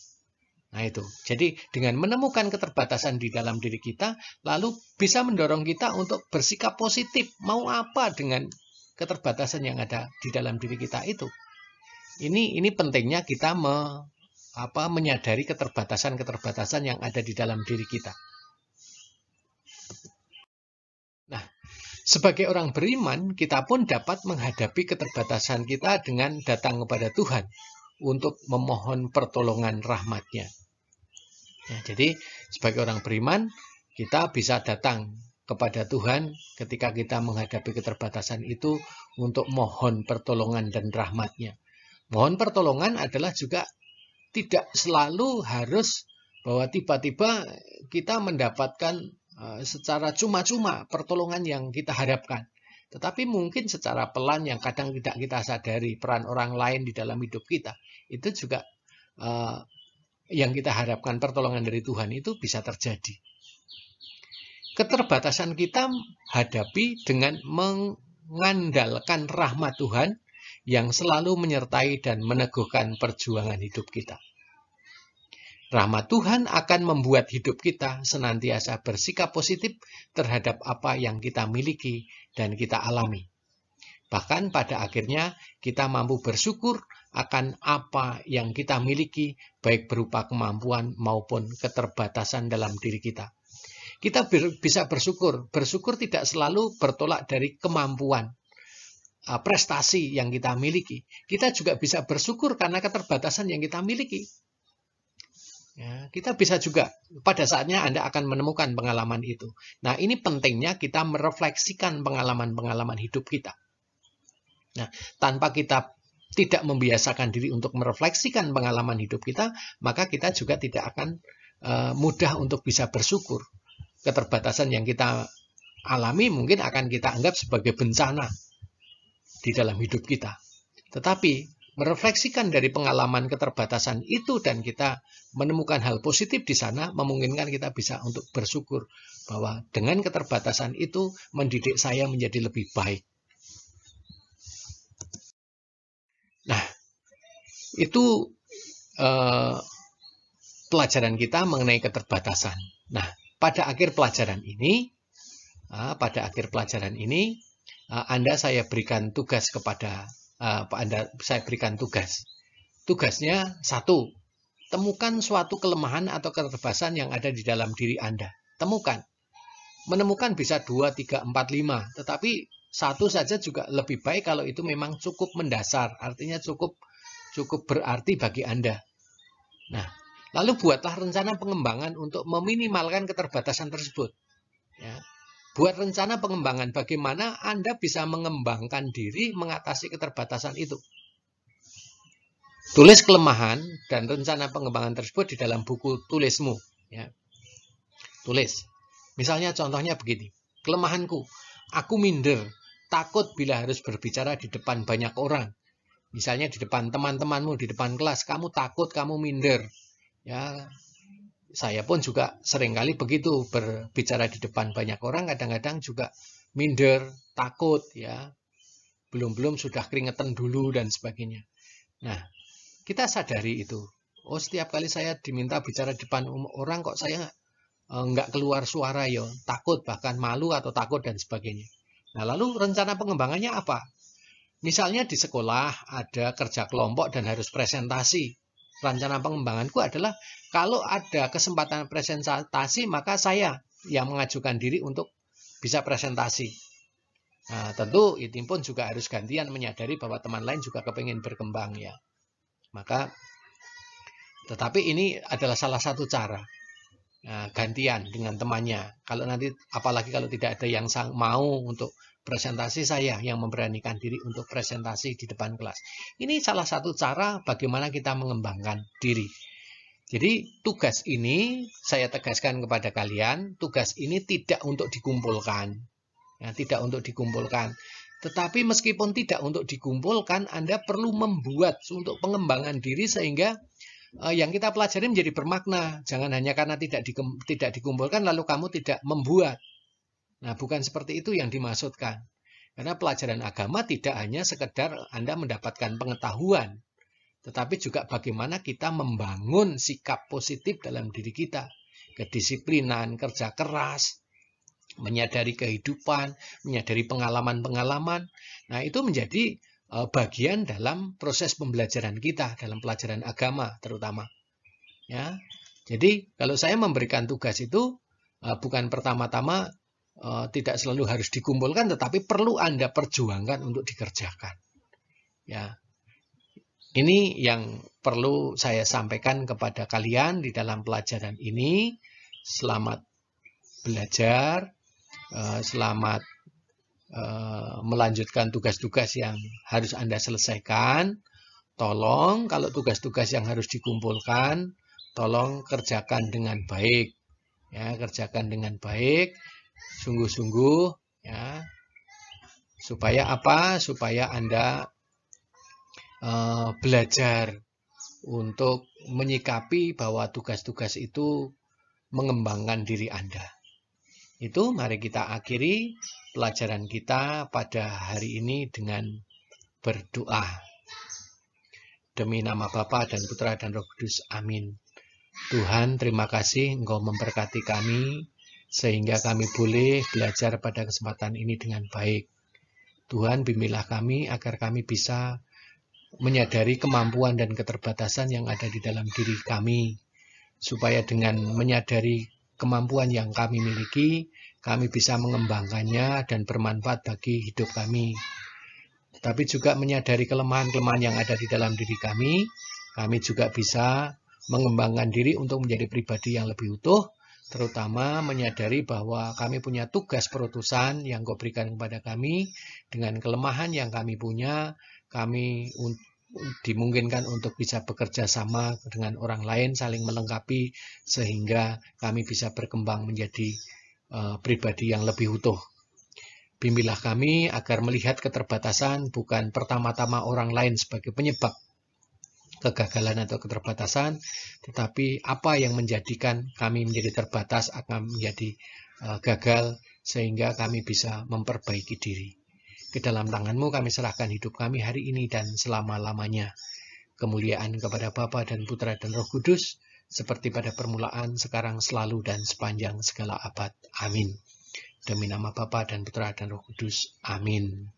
Nah itu, jadi dengan menemukan keterbatasan di dalam diri kita, lalu bisa mendorong kita untuk bersikap positif. Mau apa dengan keterbatasan yang ada di dalam diri kita itu? Ini ini pentingnya kita me, apa, menyadari keterbatasan-keterbatasan yang ada di dalam diri kita. Nah, sebagai orang beriman, kita pun dapat menghadapi keterbatasan kita dengan datang kepada Tuhan untuk memohon pertolongan rahmatnya. Ya, jadi, sebagai orang beriman, kita bisa datang kepada Tuhan ketika kita menghadapi keterbatasan itu untuk mohon pertolongan dan rahmatnya. Mohon pertolongan adalah juga tidak selalu harus bahwa tiba-tiba kita mendapatkan eh, secara cuma-cuma pertolongan yang kita harapkan. Tetapi mungkin secara pelan yang kadang tidak kita sadari peran orang lain di dalam hidup kita itu juga eh, yang kita harapkan pertolongan dari Tuhan itu bisa terjadi. Keterbatasan kita hadapi dengan mengandalkan rahmat Tuhan yang selalu menyertai dan meneguhkan perjuangan hidup kita. Rahmat Tuhan akan membuat hidup kita senantiasa bersikap positif terhadap apa yang kita miliki dan kita alami. Bahkan pada akhirnya kita mampu bersyukur akan apa yang kita miliki, baik berupa kemampuan maupun keterbatasan dalam diri kita. Kita bisa bersyukur. Bersyukur tidak selalu bertolak dari kemampuan, Uh, prestasi yang kita miliki. Kita juga bisa bersyukur karena keterbatasan yang kita miliki. Ya, kita bisa juga pada saatnya Anda akan menemukan pengalaman itu. Nah, ini pentingnya kita merefleksikan pengalaman-pengalaman hidup kita. Nah, tanpa kita tidak membiasakan diri untuk merefleksikan pengalaman hidup kita, maka kita juga tidak akan uh, mudah untuk bisa bersyukur. Keterbatasan yang kita alami mungkin akan kita anggap sebagai bencana di dalam hidup kita. Tetapi merefleksikan dari pengalaman keterbatasan itu dan kita menemukan hal positif di sana memungkinkan kita bisa untuk bersyukur bahwa dengan keterbatasan itu mendidik saya menjadi lebih baik. Nah, itu eh, pelajaran kita mengenai keterbatasan. Nah, pada akhir pelajaran ini, ah, pada akhir pelajaran ini Eh, Anda saya berikan tugas kepada eh, Pak Anda saya berikan tugas. Tugasnya satu, temukan suatu kelemahan atau keterbatasan yang ada di dalam diri Anda. Temukan. Menemukan bisa 2, 3, 4, 5. Tetapi satu saja juga lebih baik kalau itu memang cukup mendasar. Artinya cukup cukup berarti bagi Anda. Nah, lalu buatlah rencana pengembangan untuk meminimalkan keterbatasan tersebut. Ya. Buat rencana pengembangan, bagaimana Anda bisa mengembangkan diri mengatasi keterbatasan itu. Tulis kelemahan dan rencana pengembangan tersebut di dalam buku tulismu. Ya. Tulis. Misalnya contohnya begini. Kelemahanku, aku minder, takut bila harus berbicara di depan banyak orang. Misalnya di depan teman-temanmu, di depan kelas, kamu takut, kamu minder. Ya, saya pun juga seringkali begitu berbicara di depan banyak orang kadang-kadang juga minder, takut ya. Belum-belum sudah keringetan dulu dan sebagainya. Nah, kita sadari itu. Oh, setiap kali saya diminta bicara di depan um, orang kok saya eh, nggak keluar suara ya, takut bahkan malu atau takut dan sebagainya. Nah, lalu rencana pengembangannya apa? Misalnya di sekolah ada kerja kelompok dan harus presentasi rencana pengembanganku adalah kalau ada kesempatan presentasi maka saya yang mengajukan diri untuk bisa presentasi. Nah, tentu itu pun juga harus gantian menyadari bahwa teman lain juga kepengen berkembang ya. Maka tetapi ini adalah salah satu cara nah, gantian dengan temannya. Kalau nanti apalagi kalau tidak ada yang mau untuk presentasi saya yang memberanikan diri untuk presentasi di depan kelas. Ini salah satu cara bagaimana kita mengembangkan diri. Jadi tugas ini saya tegaskan kepada kalian, tugas ini tidak untuk dikumpulkan. Ya, tidak untuk dikumpulkan. Tetapi meskipun tidak untuk dikumpulkan, Anda perlu membuat untuk pengembangan diri sehingga eh, yang kita pelajari menjadi bermakna. Jangan hanya karena tidak di, tidak dikumpulkan lalu kamu tidak membuat. Nah, bukan seperti itu yang dimaksudkan. Karena pelajaran agama tidak hanya sekedar Anda mendapatkan pengetahuan, tetapi juga bagaimana kita membangun sikap positif dalam diri kita. Kedisiplinan, kerja keras, menyadari kehidupan, menyadari pengalaman-pengalaman. Nah, itu menjadi e, bagian dalam proses pembelajaran kita dalam pelajaran agama terutama. Ya. Jadi, kalau saya memberikan tugas itu e, bukan pertama-tama Eh, tidak selalu harus dikumpulkan tetapi perlu Anda perjuangkan untuk dikerjakan. Ya. Ini yang perlu saya sampaikan kepada kalian di dalam pelajaran ini. Selamat belajar, eh, selamat eh, melanjutkan tugas-tugas yang harus Anda selesaikan. Tolong kalau tugas-tugas yang harus dikumpulkan, tolong kerjakan dengan baik. Ya, kerjakan dengan baik sungguh-sungguh ya supaya apa supaya anda uh, belajar untuk menyikapi bahwa tugas-tugas itu mengembangkan diri anda itu mari kita akhiri pelajaran kita pada hari ini dengan berdoa demi nama Bapa dan Putra dan Roh Kudus amin Tuhan terima kasih engkau memberkati kami sehingga kami boleh belajar pada kesempatan ini dengan baik. Tuhan bimbinglah kami agar kami bisa menyadari kemampuan dan keterbatasan yang ada di dalam diri kami, supaya dengan menyadari kemampuan yang kami miliki, kami bisa mengembangkannya dan bermanfaat bagi hidup kami. Tapi juga menyadari kelemahan-kelemahan yang ada di dalam diri kami, kami juga bisa mengembangkan diri untuk menjadi pribadi yang lebih utuh, terutama menyadari bahwa kami punya tugas perutusan yang kau berikan kepada kami dengan kelemahan yang kami punya kami dimungkinkan untuk bisa bekerja sama dengan orang lain saling melengkapi sehingga kami bisa berkembang menjadi uh, pribadi yang lebih utuh bimbilah kami agar melihat keterbatasan bukan pertama-tama orang lain sebagai penyebab kegagalan atau keterbatasan, tetapi apa yang menjadikan kami menjadi terbatas akan menjadi eh, gagal sehingga kami bisa memperbaiki diri. Ke dalam tanganmu kami serahkan hidup kami hari ini dan selama-lamanya. Kemuliaan kepada Bapa dan Putra dan Roh Kudus, seperti pada permulaan, sekarang, selalu, dan sepanjang segala abad. Amin. Demi nama Bapa dan Putra dan Roh Kudus. Amin.